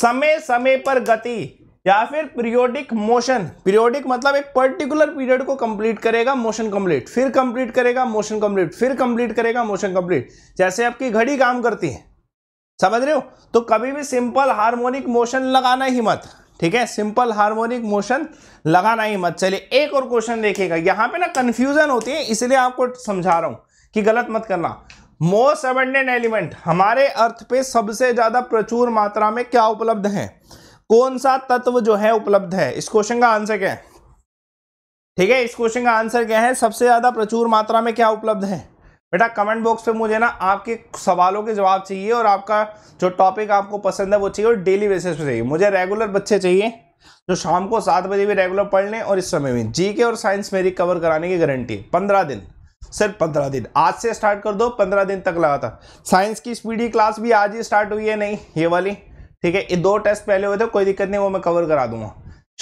समय समय पर गति या फिर पीरियोडिक मोशन पीरियोडिक मतलब एक पर्टिकुलर पीरियड को कंप्लीट करेगा मोशन कंप्लीट फिर कंप्लीट करेगा मोशन कंप्लीट फिर कंप्लीट करेगा मोशन कंप्लीट जैसे आपकी घड़ी काम करती है समझ रहे हो तो कभी भी सिंपल हार्मोनिक मोशन लगाना ही मत ठीक है सिंपल हार्मोनिक मोशन लगाना ही मत चलिए एक और क्वेश्चन देखिएगा यहाँ पे ना कंफ्यूजन होती है इसलिए आपको समझा रहा हूं कि गलत मत करना मोस्ट अबेंडेंट एलिमेंट हमारे अर्थ पे सबसे ज़्यादा प्रचुर मात्रा में क्या उपलब्ध है कौन सा तत्व जो है उपलब्ध है इस क्वेश्चन का आंसर क्या है ठीक है इस क्वेश्चन का आंसर क्या है सबसे ज़्यादा प्रचुर मात्रा में क्या उपलब्ध है बेटा कमेंट बॉक्स पे मुझे ना आपके सवालों के जवाब चाहिए और आपका जो टॉपिक आपको पसंद है वो चाहिए और डेली बेसिस पे चाहिए मुझे रेगुलर बच्चे चाहिए जो शाम को सात बजे भी रेगुलर पढ़ लें और इस समय में जी के और साइंस मेरी कवर कराने की गारंटी है पंद्रह दिन सिर्फ पंद्रह दिन आज से स्टार्ट कर दो पंद्रह दिन तक लगा था साइंस की स्पीडी क्लास भी आज ही स्टार्ट हुई है नहीं ये वाली ठीक है ये दो टेस्ट पहले हुए थे कोई दिक्कत नहीं वो मैं कवर करा दूंगा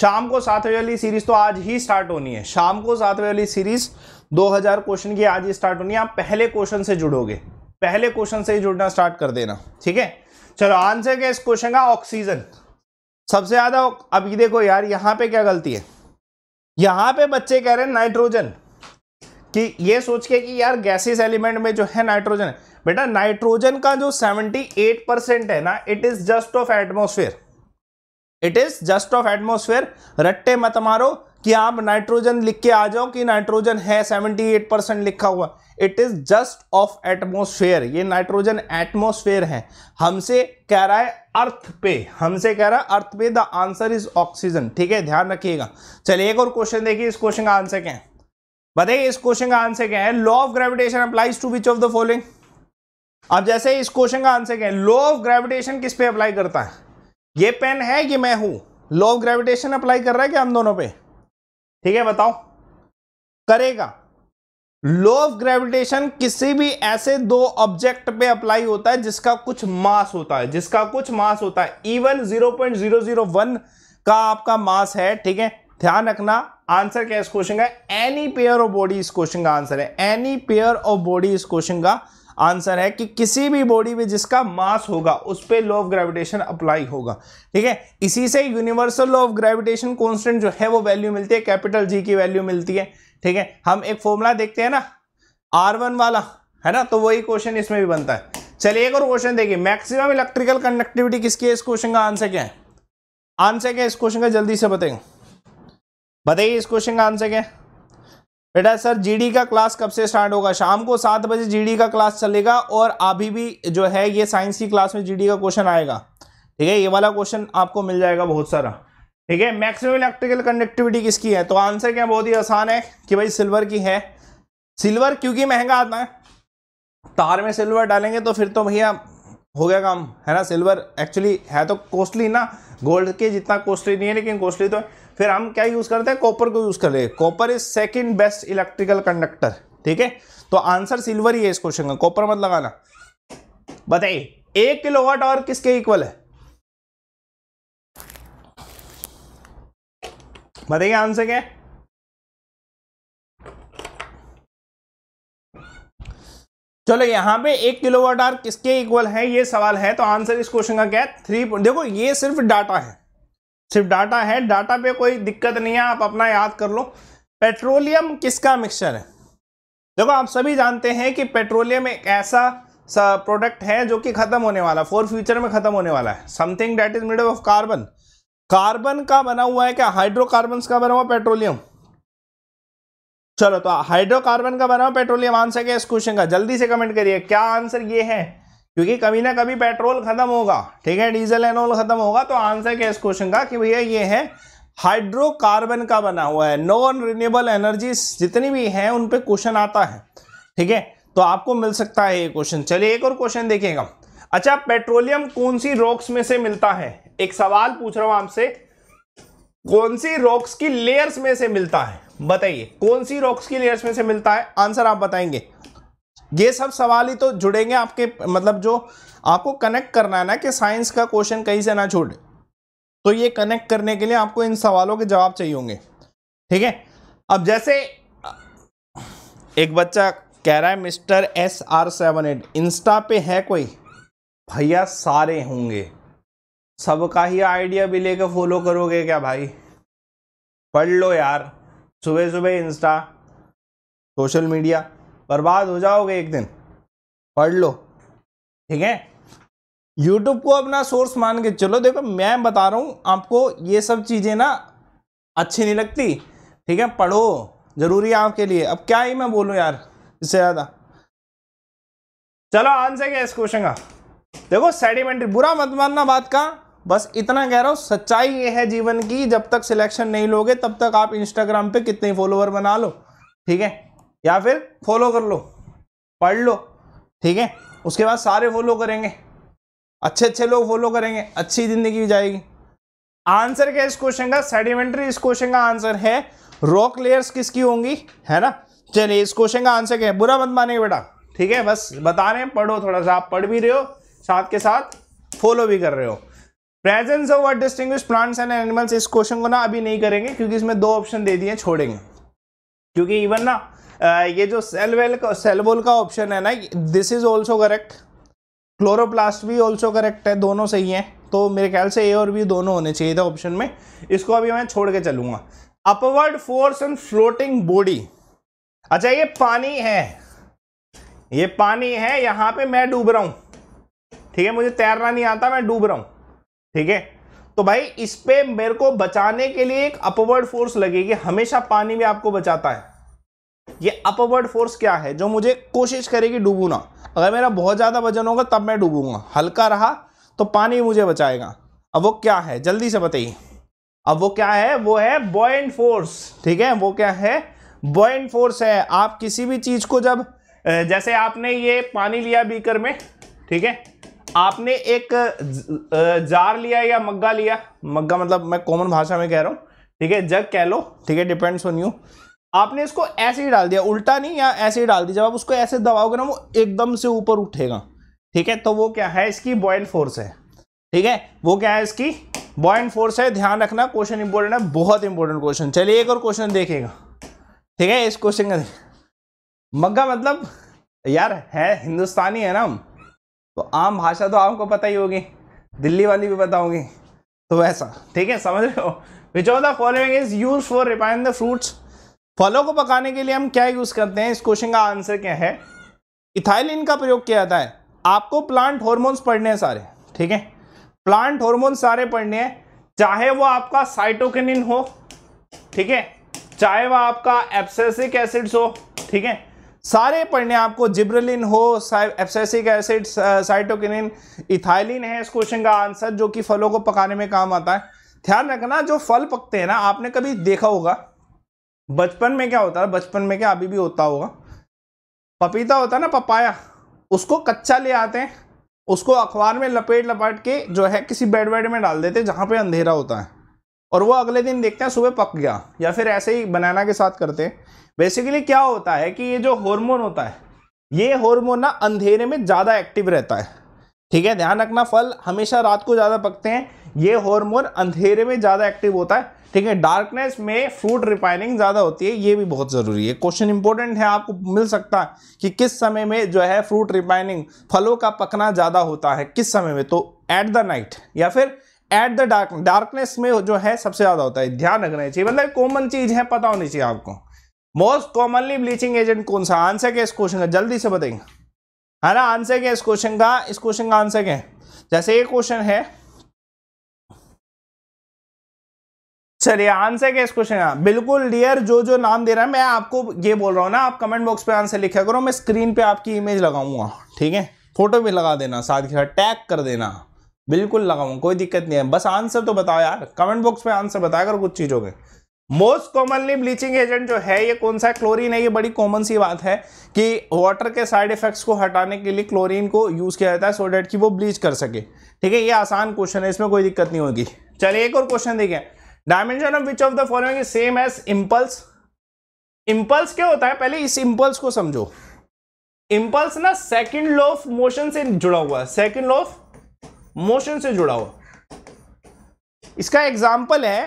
शाम को सात बजे वाली सीरीज तो आज ही स्टार्ट होनी है शाम को सात बजे वाली सीरीज 2000 क्वेश्चन की आज ही स्टार्ट होनी है आप पहले क्वेश्चन से जुड़ोगे पहले क्वेश्चन से ही जुड़ना स्टार्ट कर देना ठीक है चलो आंसर क्या इस क्वेश्चन का ऑक्सीजन सबसे ज्यादा अब ये देखो यार यहाँ पे क्या गलती है यहाँ पे बच्चे कह रहे हैं नाइट्रोजन कि ये सोच के कि यार गैसेस एलिमेंट में जो है नाइट्रोजन बेटा नाइट्रोजन का जो 78 परसेंट है ना it is just of atmosphere it is just of atmosphere रट्टे मत मारो कि आप नाइट्रोजन लिख के आ जाओ कि नाइट्रोजन है 78 परसेंट लिखा हुआ it is just of atmosphere ये नाइट्रोजन एटमोसफेयर है हमसे कह रहा है अर्थ पे हमसे कह रहा है अर्थ पे द आंसर इज ऑक्सीजन ठीक है ध्यान रखिएगा चलिए एक और क्वेश्चन देखिए इस क्वेश्चन का आंसर क्या है बताइए इस क्वेश्चन का आंसर क्या है law of gravitation applies to which of the following अब जैसे इस क्वेश्चन का आंसर क्या है लॉ ऑफ ग्रेविटेशन किस पे अप्लाई करता है ये पेन है कि मैं हूं लॉ ऑफ ग्रेविटेशन अप्लाई कर रहा है क्या हम दोनों पे ठीक है बताओ करेगा लो ऑफ ग्रेविटेशन किसी भी ऐसे दो ऑब्जेक्ट पे अप्लाई होता है जिसका कुछ मास होता है जिसका कुछ मास होता है इवन 0.001 का आपका मास है ठीक है ध्यान रखना आंसर क्या इस क्वेश्चन का एनी पेयर ऑफ बॉडी इस क्वेश्चन का आंसर है एनी पेयर ऑफ बॉडी इस क्वेश्चन का आंसर है कि किसी भी बॉडी में जिसका मास होगा उस पर लॉ ऑफ ग्रेविटेशन अप्लाई होगा ठीक है इसी से universal law of gravitation constant जो है वो वैल्यू मिलती है कैपिटल जी की वैल्यू मिलती है ठीक है हम एक फॉर्मूला देखते हैं ना आर वन वाला है ना तो वही क्वेश्चन इसमें भी बनता है चलिए एक और क्वेश्चन देखिए मैक्सिमम इलेक्ट्रिकल कंडक्टिविटी किसकी है इस क्वेश्चन का आंसर क्या है आंसर क्या है इस क्वेश्चन का जल्दी से बताएंगे बताइए इस क्वेश्चन का आंसर क्या है बेटा सर जीडी का क्लास कब से स्टार्ट होगा शाम को सात बजे जीडी का क्लास चलेगा और अभी भी जो है ये साइंस की क्लास में जीडी का क्वेश्चन आएगा ठीक है ये वाला क्वेश्चन आपको मिल जाएगा बहुत सारा ठीक है मैक्सिमम इलेक्ट्रिकल कंडक्टिविटी किसकी है तो आंसर क्या बहुत ही आसान है कि भाई सिल्वर की है सिल्वर क्योंकि महंगा आता है तार में सिल्वर डालेंगे तो फिर तो भैया हो गया काम है ना सिल्वर एक्चुअली है तो कॉस्टली ना गोल्ड के जितना कॉस्टली नहीं है लेकिन कॉस्टली तो है फिर हम क्या यूज़ करते हैं कॉपर को यूज़ कर ले copper is second best electrical conductor ठीक है तो आंसर सिल्वर ही है इस क्वेश्चन का कॉपर मत लगाना बताइए एक किलो वाट आवर किसके इक्वल है बताइए आंसर क्या चलो यहां पे एक किलो वाट आर किसके इक्वल है ये सवाल है तो आंसर इस क्वेश्चन का क्या है थ्री देखो ये सिर्फ डाटा है सिर्फ डाटा है डाटा पे कोई दिक्कत नहीं है आप अपना याद कर लो पेट्रोलियम किसका मिक्सचर है देखो आप सभी जानते हैं कि पेट्रोलियम एक ऐसा प्रोडक्ट है जो कि ख़त्म होने वाला फॉर फ्यूचर में ख़त्म होने वाला है something that is made of carbon carbon का बना हुआ है क्या हाइड्रोकार्बन का बना हुआ पेट्रोलियम चलो तो हाइड्रोकार्बन का बना हुआ पेट्रोलियम आंसर क्या इस क्वेश्चन का जल्दी से कमेंट करिए क्या आंसर ये है क्योंकि कभी ना कभी पेट्रोल खत्म होगा ठीक है डीजल एनोल खत्म होगा तो आंसर क्या इस क्वेश्चन का कि भैया ये है हाइड्रोकार्बन का बना हुआ है नॉन रिन्यूएबल एनर्जी जितनी भी हैं उन पे क्वेश्चन आता है ठीक है तो आपको मिल सकता है ये क्वेश्चन चलिए एक और क्वेश्चन देखिएगा अच्छा पेट्रोलियम कौन सी रॉक्स में से मिलता है एक सवाल पूछ रहा हूं आपसे कौन सी रॉक्स की लेयर्स में से मिलता है बताइए कौन सी रॉक्स की लेयर्स में से मिलता है आंसर आप बताएंगे ये सब सवाल ही तो जुड़ेंगे आपके मतलब जो आपको कनेक्ट करना है ना कि साइंस का क्वेश्चन कहीं से ना छूटे तो ये कनेक्ट करने के लिए आपको इन सवालों के जवाब चाहिए होंगे ठीक है अब जैसे एक बच्चा कह रहा है mister S R seven eight Insta पे है कोई भैया सारे होंगे सबका ही आइडिया भी लेकर फॉलो करोगे क्या भाई पढ़ लो यार सुबह सुबह इंस्टा सोशल मीडिया बर्बाद हो जाओगे एक दिन पढ़ लो ठीक है यूट्यूब को अपना सोर्स मान के चलो देखो मैं बता रहा हूँ आपको ये सब चीज़ें ना अच्छी नहीं लगती ठीक है पढ़ो ज़रूरी है आपके लिए अब क्या ही मैं बोलूँ यार इससे ज़्यादा चलो आंसर क्या इस क्वेश्चन का देखो सेडिमेंट्री बुरा मत मानना बात का बस इतना कह रहा हूँ सच्चाई ये है जीवन की जब तक सिलेक्शन नहीं लोगे तब तक आप इंस्टाग्राम पे कितने फॉलोवर बना लो ठीक है या फिर फॉलो कर लो पढ़ लो ठीक है उसके बाद सारे फॉलो करेंगे अच्छे अच्छे लोग फॉलो करेंगे अच्छी ज़िंदगी जाएगी आंसर क्या इस क्वेश्चन का सेडिमेंट्री इस क्वेश्चन का आंसर है रॉक लेयर्स किसकी होंगी है ना चलिए इस क्वेश्चन का आंसर क्या है बुरा मत मानेंगे बेटा ठीक है बस बता रहे हैं पढ़ो थोड़ा सा आप पढ़ भी रहे हो साथ के साथ फॉलो भी कर रहे हो presence of what distinguish plants and animals इस क्वेश्चन को ना अभी नहीं करेंगे क्योंकि इसमें दो ऑप्शन दे दिए छोड़ेंगे क्योंकि इवन ना ये जो सेल वेल का सेल वोल का ऑप्शन है ना this is also correct chloroplast भी ऑल्सो करेक्ट है दोनों सही हैं तो मेरे ख्याल से ए और बी दोनों होने चाहिए था ऑप्शन में इसको अभी मैं छोड़ के चलूंगा upward force on floating body अच्छा ये पानी है ये पानी है यहां पे मैं डूब रहा हूँ ठीक है मुझे तैरना नहीं आता मैं डूब रहा हूँ ठीक है तो भाई इस पर मेरे को बचाने के लिए एक अपवर्ड फोर्स लगेगी हमेशा पानी भी आपको बचाता है ये अपवर्ड फोर्स क्या है जो मुझे कोशिश करेगी डूबूना अगर मेरा बहुत ज़्यादा वजन होगा तब मैं डूबूंगा हल्का रहा तो पानी मुझे बचाएगा अब वो क्या है जल्दी से बताइए अब वो क्या है वो है बॉइंट फोर्स ठीक है वो क्या है बॉइंट फोर्स है आप किसी भी चीज़ को जब जैसे आपने ये पानी लिया बीकर में ठीक है आपने एक जार लिया या मग्गा लिया मग्गा मतलब मैं कॉमन भाषा में कह रहा हूँ ठीक है जग कह लो ठीक है डिपेंड्स ऑन यू आपने इसको ऐसे ही डाल दिया उल्टा नहीं या ऐसे ही डाल दिया जब आप उसको ऐसे दबाओगे ना वो एकदम से ऊपर उठेगा ठीक है तो वो क्या है इसकी बॉयल फोर्स है ठीक है वो क्या है इसकी बॉयल फोर्स है ध्यान रखना क्वेश्चन इंपॉर्टेंट है बहुत इंपॉर्टेंट क्वेश्चन चलिए एक और क्वेश्चन देखेगा ठीक है इस क्वेश्चन का मग्गा मतलब यार है हिंदुस्तानी है ना हम तो आम भाषा तो आपको पता ही होगी दिल्ली वाली भी पता होगी तो वैसा ठीक है समझ रहे हो which of the following is use for ripen the fruits फलों को पकाने के लिए हम क्या यूज़ करते हैं इस क्वेश्चन का आंसर क्या है इथाइलिन का प्रयोग किया जाता है आपको प्लांट हॉर्मोन्स पढ़ने हैं सारे ठीक है प्लांट हॉर्मोन सारे पढ़ने हैं चाहे वो आपका साइटोकिनिन हो ठीक है चाहे वह आपका एप्सेसिक एसिड्स हो ठीक है सारे पढ़ने आपको जिब्रलिन हो एप्सेसिक एसिड साइटोकिनिन इथाइलिन है इस क्वेश्चन का आंसर जो कि फलों को पकाने में काम आता है ध्यान रखना जो फल पकते हैं ना आपने कभी देखा होगा बचपन में क्या होता है बचपन में क्या अभी भी होता होगा पपीता होता है ना पपाया उसको कच्चा ले आते हैं उसको अखबार में लपेट लपेट के जो है किसी बेड वेड में डाल देते हैं जहाँ पे अंधेरा होता है और वो अगले दिन देखते हैं सुबह पक गया या फिर ऐसे ही बनाना के साथ करते हैं बेसिकली क्या होता है कि ये जो हार्मोन होता है ये हार्मोन ना अंधेरे में ज़्यादा एक्टिव रहता है ठीक है ध्यान रखना फल हमेशा रात को ज़्यादा पकते हैं ये हार्मोन अंधेरे में ज़्यादा एक्टिव होता है ठीक है डार्कनेस में फ्रूट रिफाइनिंग ज़्यादा होती है ये भी बहुत ज़रूरी है क्वेश्चन इंपॉर्टेंट है आपको मिल सकता है कि किस समय में जो है फ्रूट रिफाइनिंग फलों का पकना ज़्यादा होता है किस समय में तो एट द नाइट या फिर एट द डार्क डार्कनेस में जो है सबसे ज़्यादा होता है ध्यान रखना चाहिए मतलब कॉमन चीज़ है पता होनी चाहिए आपको मोस्ट कॉमनली ब्लीचिंग एजेंट कौन सा आंसर क्या इस क्वेश्चन का जल्दी से बताएंगे है ना आंसर क्या इस क्वेश्चन का इस क्वेश्चन का आंसर क्या है जैसे ये क्वेश्चन है चलिए आंसर क्या इस क्वेश्चन का बिल्कुल डियर जो जो नाम दे रहा है मैं आपको ये बोल रहा हूँ ना आप कमेंट बॉक्स पे आंसर लिखा करो मैं स्क्रीन पे आपकी इमेज लगाऊंगा ठीक है फोटो भी लगा देना साथ के साथ टैग कर देना बिल्कुल लगाऊंगा कोई दिक्कत नहीं है बस आंसर तो बताओ यार कमेंट बॉक्स में आंसर बताया करो कुछ चीज़ों के मोस्ट कॉमनली ब्लीचिंग एजेंट जो है ये कौन सा है क्लोरीन है ये बड़ी कॉमन सी बात है कि वाटर के साइड इफेक्ट्स को हटाने के लिए क्लोरीन को यूज़ किया जाता है सो डेट कि वो ब्लीच कर सके ठीक है ये आसान क्वेश्चन है इसमें कोई दिक्कत नहीं होगी चलिए एक और क्वेश्चन देखें dimension of which of the following same as impulse impulse क्या होता है पहले इस इम्पल्स को समझो इंपल्स ना सेकंड लॉ ऑफ मोशन से जुड़ा हुआ है सेकंड लॉ ऑफ मोशन से जुड़ा हुआ इसका एग्जाम्पल है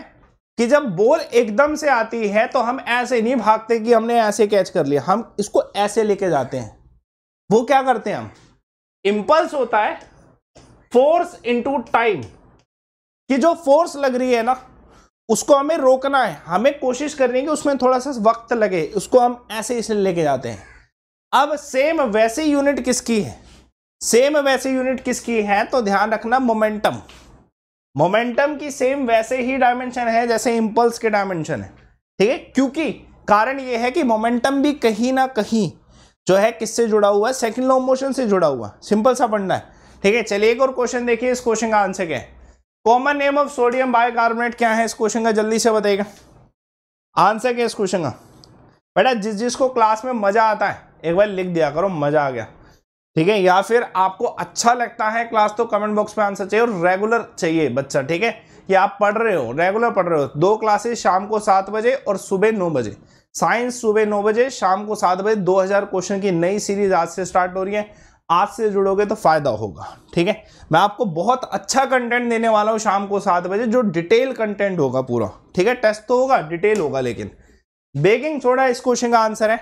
कि जब बॉल एकदम से आती है तो हम ऐसे नहीं भागते कि हमने ऐसे कैच कर लिया हम इसको ऐसे लेके जाते हैं वो क्या करते हैं हम इंपल्स होता है फोर्स इनटू टाइम कि जो फोर्स लग रही है ना उसको हमें रोकना है हमें कोशिश करनी है कि उसमें थोड़ा सा वक्त लगे उसको हम ऐसे इसलिए लेके जाते हैं अब सेम वैसे यूनिट किसकी है सेम वैसी यूनिट किसकी है तो ध्यान रखना मोमेंटम मोमेंटम की सेम वैसे ही डायमेंशन है जैसे इंपल्स के डायमेंशन है ठीक है क्योंकि कारण यह है कि मोमेंटम भी कहीं ना कहीं जो है किससे जुड़ा हुआ है सेकेंड लॉ मोशन से जुड़ा हुआ सिंपल सा पढ़ना है ठीक है चलिए एक और क्वेश्चन देखिए इस क्वेश्चन का आंसर क्या है common name of sodium bicarbonate क्या है इस क्वेश्चन का जल्दी से बताइएगा आंसर क्या इस क्वेश्चन का बेटा जिस जिसको क्लास में मजा आता है एक बार लिख दिया करो मजा आ गया ठीक है या फिर आपको अच्छा लगता है क्लास तो कमेंट बॉक्स में आंसर चाहिए और रेगुलर चाहिए बच्चा ठीक है कि आप पढ़ रहे हो रेगुलर पढ़ रहे हो दो क्लासेस शाम को सात बजे और सुबह नौ बजे साइंस सुबह नौ बजे शाम को सात बजे 2000 क्वेश्चन की नई सीरीज आज से स्टार्ट हो रही है आज से जुड़ोगे तो फ़ायदा होगा ठीक है मैं आपको बहुत अच्छा कंटेंट देने वाला हूँ शाम को सात बजे जो डिटेल कंटेंट होगा पूरा ठीक है टेस्ट तो होगा डिटेल होगा लेकिन बेकिंग सोडा इस क्वेश्चन का आंसर है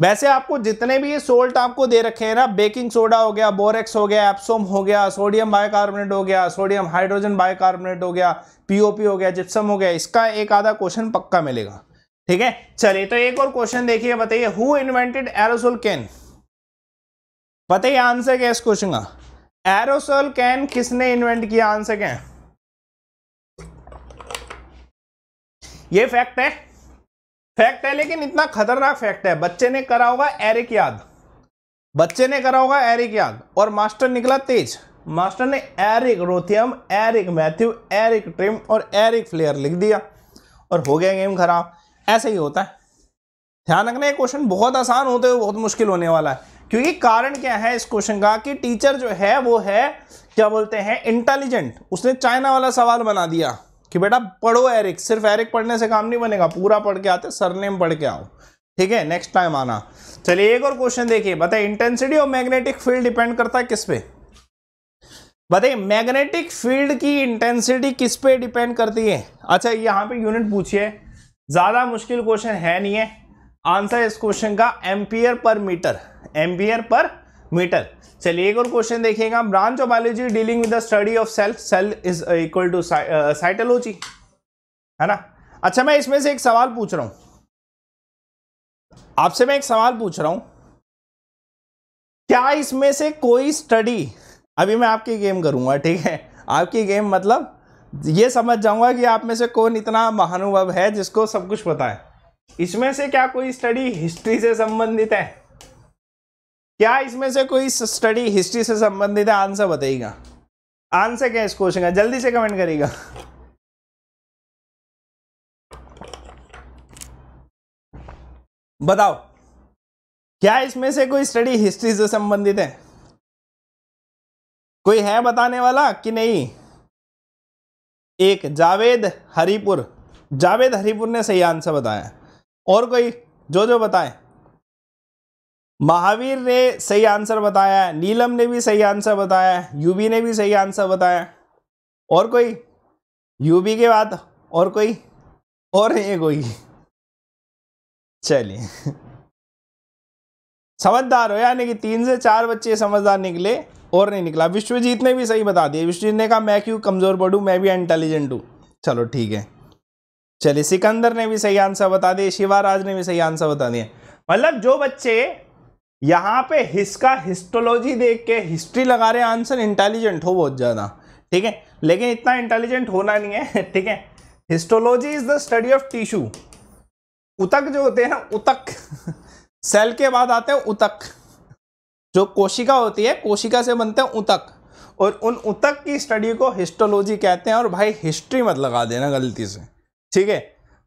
वैसे आपको जितने भी ये सोल्ट आपको दे रखे हैं ना बेकिंग सोडा हो गया बोरेक्स हो गया एप्सोम हो गया सोडियम बायकार्बोनेट हो गया सोडियम हाइड्रोजन बायकार्बोनेट हो गया पीओपी हो गया जिप्सम हो गया इसका एक आधा क्वेश्चन पक्का मिलेगा ठीक है चलिए तो एक और क्वेश्चन देखिए बताइए हु इन्वेंटेड एरोसोल कैन पता ही आंसर क्या इस क्वेश्चन का एरोसोल कैन किसने इन्वेंट किया आंसर क्या ये फैक्ट है फैक्ट है लेकिन इतना खतरनाक फैक्ट है बच्चे ने करा होगा एरिक याद बच्चे ने करा होगा एरिक याद और मास्टर निकला तेज मास्टर ने Eric Rotheim Eric Matthew Eric Trim और एरिक फ्लेयर लिख दिया और हो गया गेम खराब ऐसे ही होता है ध्यान रखना ये क्वेश्चन बहुत आसान होते हुए बहुत मुश्किल होने वाला है क्योंकि कारण क्या है इस क्वेश्चन का कि टीचर जो है वो है क्या बोलते हैं इंटेलिजेंट उसने चाइना वाला सवाल बना दिया कि बेटा पढ़ो एरिक सिर्फ एरिक पढ़ने से काम नहीं बनेगा पूरा पढ़ के आते सरनेम पढ़ के आओ ठीक है नेक्स्ट टाइम आना चलिए एक और क्वेश्चन देखिए बताए इंटेंसिटी और मैग्नेटिक फील्ड डिपेंड करता है किस पे बताइए मैग्नेटिक फील्ड की इंटेंसिटी किस पे डिपेंड करती है अच्छा यहाँ पे यूनिट पूछिए ज़्यादा मुश्किल क्वेश्चन है नहीं है आंसर इस क्वेश्चन का ampere per metre ampere per metre चलिए एक और क्वेश्चन देखिएगा branch of biology dealing with the study of cell cell is equal to cytology है ना अच्छा मैं इसमें से एक सवाल पूछ रहा हूं आपसे मैं एक सवाल पूछ रहा हूं क्या इसमें से कोई स्टडी अभी मैं आपकी गेम करूंगा ठीक है आपकी गेम मतलब ये समझ जाऊंगा कि आप में से कौन इतना महानुभव है जिसको सब कुछ पता है इसमें से क्या कोई स्टडी हिस्ट्री से संबंधित है क्या इसमें से कोई स्टडी हिस्ट्री से संबंधित है आंसर बताइएगा आंसर क्या इस क्वेश्चन का जल्दी से कमेंट करेगा बताओ क्या इसमें से कोई स्टडी हिस्ट्री से संबंधित है कोई है बताने वाला कि नहीं एक जावेद हरिपुर जावेद हरिपुर ने सही आंसर बताया और कोई जो जो बताएं महावीर ने सही आंसर बताया है नीलम ने भी सही आंसर बताया है यूबी ने भी सही आंसर बताया और कोई यूबी के बाद और कोई और है कोई चलिए समझदार हो यानी कि तीन से चार बच्चे समझदार निकले और नहीं निकला विश्वजीत ने भी सही बता दिया विश्वजीत ने कहा मैं क्यों कमज़ोर पढ़ू मैं भी इंटेलिजेंट हूं चलो ठीक है चलिए सिकंदर ने भी सही आंसर बता दिया शिवाराज ने भी सही आंसर बता दिया मतलब जो बच्चे यहाँ पे हिस्का हिस्टोलॉजी देख के हिस्ट्री लगा रहे आंसर इंटेलिजेंट हो बहुत ज़्यादा ठीक है लेकिन इतना इंटेलिजेंट होना नहीं है ठीक है histology is the study of tissue उतक जो होते हैं ना उतक सेल के बाद आते हैं उतक जो कोशिका होती है कोशिका से बनते हैं उतक और उन उतक की स्टडी को हिस्टोलॉजी कहते हैं और भाई हिस्ट्री मत लगा देना गलती से ठीक है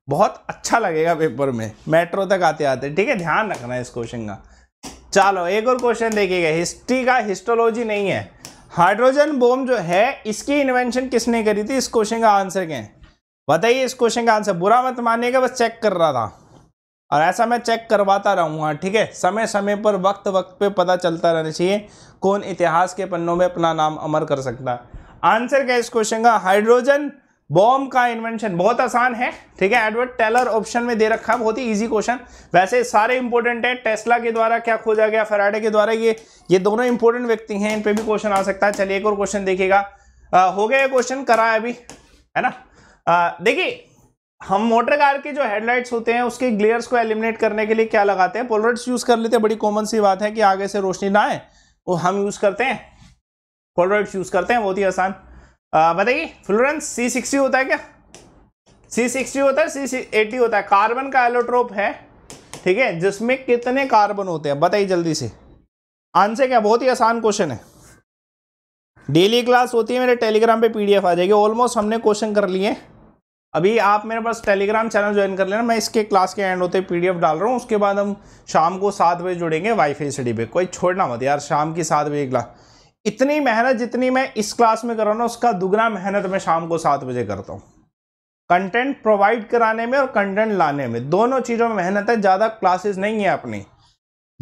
बहुत अच्छा लगेगा पेपर में मेट्रो तक आते आते ठीक है ध्यान रखना है इस क्वेश्चन का चलो एक और क्वेश्चन देखिएगा हिस्ट्री का हिस्टोलॉजी नहीं है हाइड्रोजन बोम जो है इसकी इन्वेंशन किसने करी थी इस क्वेश्चन का आंसर क्या है बताइए इस क्वेश्चन का आंसर बुरा मत मानिएगा बस चेक कर रहा था और ऐसा मैं चेक करवाता रहूँगा ठीक है समय समय पर वक्त वक्त पे पता चलता रहना चाहिए कौन इतिहास के पन्नों में अपना नाम अमर कर सकता है आंसर क्या इस क्वेश्चन का हाइड्रोजन बॉम्ब का इन्वेंशन बहुत आसान है ठीक है एडवर्ड टेलर ऑप्शन में दे रखा है बहुत ही इजी क्वेश्चन वैसे सारे इंपॉर्टेंट है टेस्ला के द्वारा क्या खोजा गया फेराडे के द्वारा ये ये दोनों इंपॉर्टेंट व्यक्ति हैं इन पे भी क्वेश्चन आ सकता है चलिए एक और क्वेश्चन देखिएगा हो गया क्वेश्चन करा है अभी है ना देखिए हम मोटर कार के जो हेडलाइट्स होते हैं उसके ग्लेयर्स को एलिमिनेट करने के लिए क्या लगाते हैं पोलराइट्स यूज़ कर लेते हैं बड़ी कॉमन सी बात है कि आगे से रोशनी ना आए वो हम यूज़ करते हैं पोलराइट्स यूज़ करते हैं बहुत ही आसान बताइए फ्लोरेंस सी सिक्सटी होता है क्या सी सिक्सटी होता है सी एटी होता है कार्बन का एलोट्रोप है ठीक है जिसमें कितने कार्बन होते हैं बताइए जल्दी से आंसर क्या बहुत ही आसान क्वेश्चन है डेली क्लास होती है मेरे टेलीग्राम पे पीडीएफ आ जाएगी ऑलमोस्ट हमने क्वेश्चन कर लिए अभी आप मेरे पास टेलीग्राम चैनल ज्वाइन कर लेना मैं इसके क्लास के एंड होते पीडीएफ डाल रहा हूँ उसके बाद हम शाम को सात बजे जुड़ेंगे वाईफाई स्टडी पे कोई छोड़ना मत यार शाम की सात बजे क्लास इतनी मेहनत जितनी मैं इस क्लास में कर रहा हूँ ना उसका दुगना मेहनत मैं शाम को सात बजे करता हूँ कंटेंट प्रोवाइड कराने में और कंटेंट लाने में दोनों चीज़ों में मेहनत है ज़्यादा क्लासेस नहीं है अपनी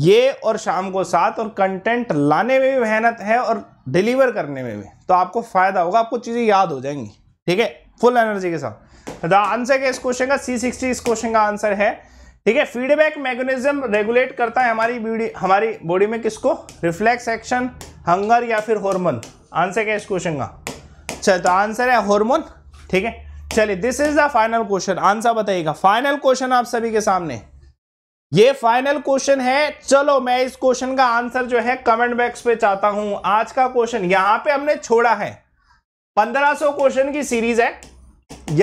ये और शाम को सात और कंटेंट लाने में भी मेहनत है और डिलीवर करने में भी तो आपको फ़ायदा होगा आपको चीज़ें याद हो जाएंगी ठीक है फुल एनर्जी के साथ द आंसर क्या इस क्वेश्चन का सी सिक्सटी इस क्वेश्चन का आंसर है ठीक है फीडबैक मैगनिज्म रेगुलेट करता है हमारी बीडी हमारी बॉडी में किसको रिफ्लेक्स एक्शन हंगर या फिर हॉर्मोन आंसर क्या इस क्वेश्चन का चल तो आंसर है हॉर्मोन ठीक है चलिए this is the final question answer बताइएगा फाइनल क्वेश्चन आप सभी के सामने ये फाइनल क्वेश्चन है चलो मैं इस क्वेश्चन का आंसर जो है कमेंट बॉक्स पे चाहता हूं आज का क्वेश्चन यहां पे हमने छोड़ा है 1500 क्वेश्चन की सीरीज है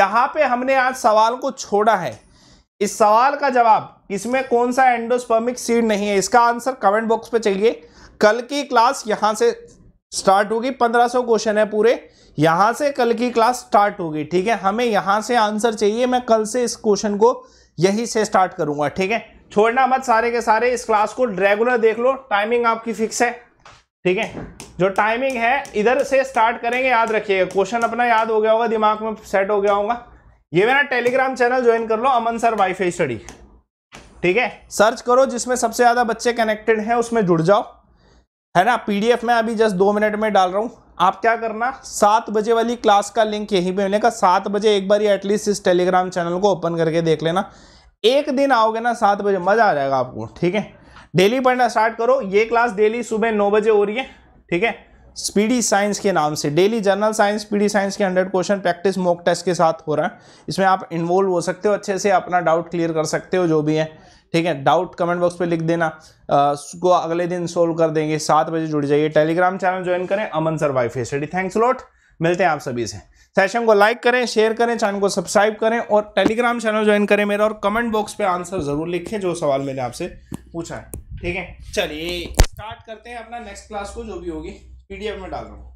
यहां पे हमने आज सवाल को छोड़ा है इस सवाल का जवाब इसमें कौन सा एंडोस्पर्मिक सीड नहीं है इसका आंसर कमेंट बॉक्स पे चलिए कल की क्लास यहां से स्टार्ट होगी 1500 क्वेश्चन है पूरे यहां से कल की क्लास स्टार्ट होगी ठीक है हमें यहां से आंसर चाहिए मैं कल से इस क्वेश्चन को यही से स्टार्ट करूंगा ठीक है छोड़ना मत सारे के सारे इस क्लास को रेगुलर देख लो टाइमिंग आपकी फिक्स है ठीक है जो टाइमिंग है इधर से स्टार्ट करेंगे याद रखिएगा क्वेश्चन अपना याद हो गया होगा दिमाग में सेट हो गया होगा ये मेरा टेलीग्राम चैनल ज्वाइन कर लो अमन सर वाईफाई स्टडी ठीक है सर्च करो जिसमें सबसे ज़्यादा बच्चे कनेक्टेड हैं उसमें जुड़ जाओ है ना पीडीएफ में अभी जस्ट दो मिनट में डाल रहा हूं आप क्या करना सात बजे वाली क्लास का लिंक यहीं पे होने का सात बजे एक बार एटलीस्ट इस टेलीग्राम चैनल को ओपन करके देख लेना एक दिन आओगे ना सात बजे मज़ा आ जाएगा आपको ठीक है डेली पढ़ना स्टार्ट करो ये क्लास डेली सुबह नौ बजे हो रही है ठीक है स्पीडी साइंस के नाम से daily journal science speedy science के hundred question practice mock test के साथ हो रहा है इसमें आप इन्वॉल्व हो सकते हो अच्छे से अपना डाउट क्लियर कर सकते हो जो भी है ठीक है डाउट कमेंट बॉक्स पे लिख देना उसको अगले दिन सोल्व कर देंगे सात बजे जुड़ जाइए टेलीग्राम चैनल ज्वाइन करें अमन सर वाई फे थैंक्स लॉट मिलते हैं आप सभी से सेशन को लाइक करें शेयर करें चैनल को सब्सक्राइब करें और टेलीग्राम चैनल ज्वाइन करें मेरा और कमेंट बॉक्स पे आंसर जरूर लिखें जो सवाल मैंने आपसे पूछा है ठीक है चलिए स्टार्ट करते हैं अपना नेक्स्ट क्लास को जो भी होगी पीडीएफ में डाल रहा हूँ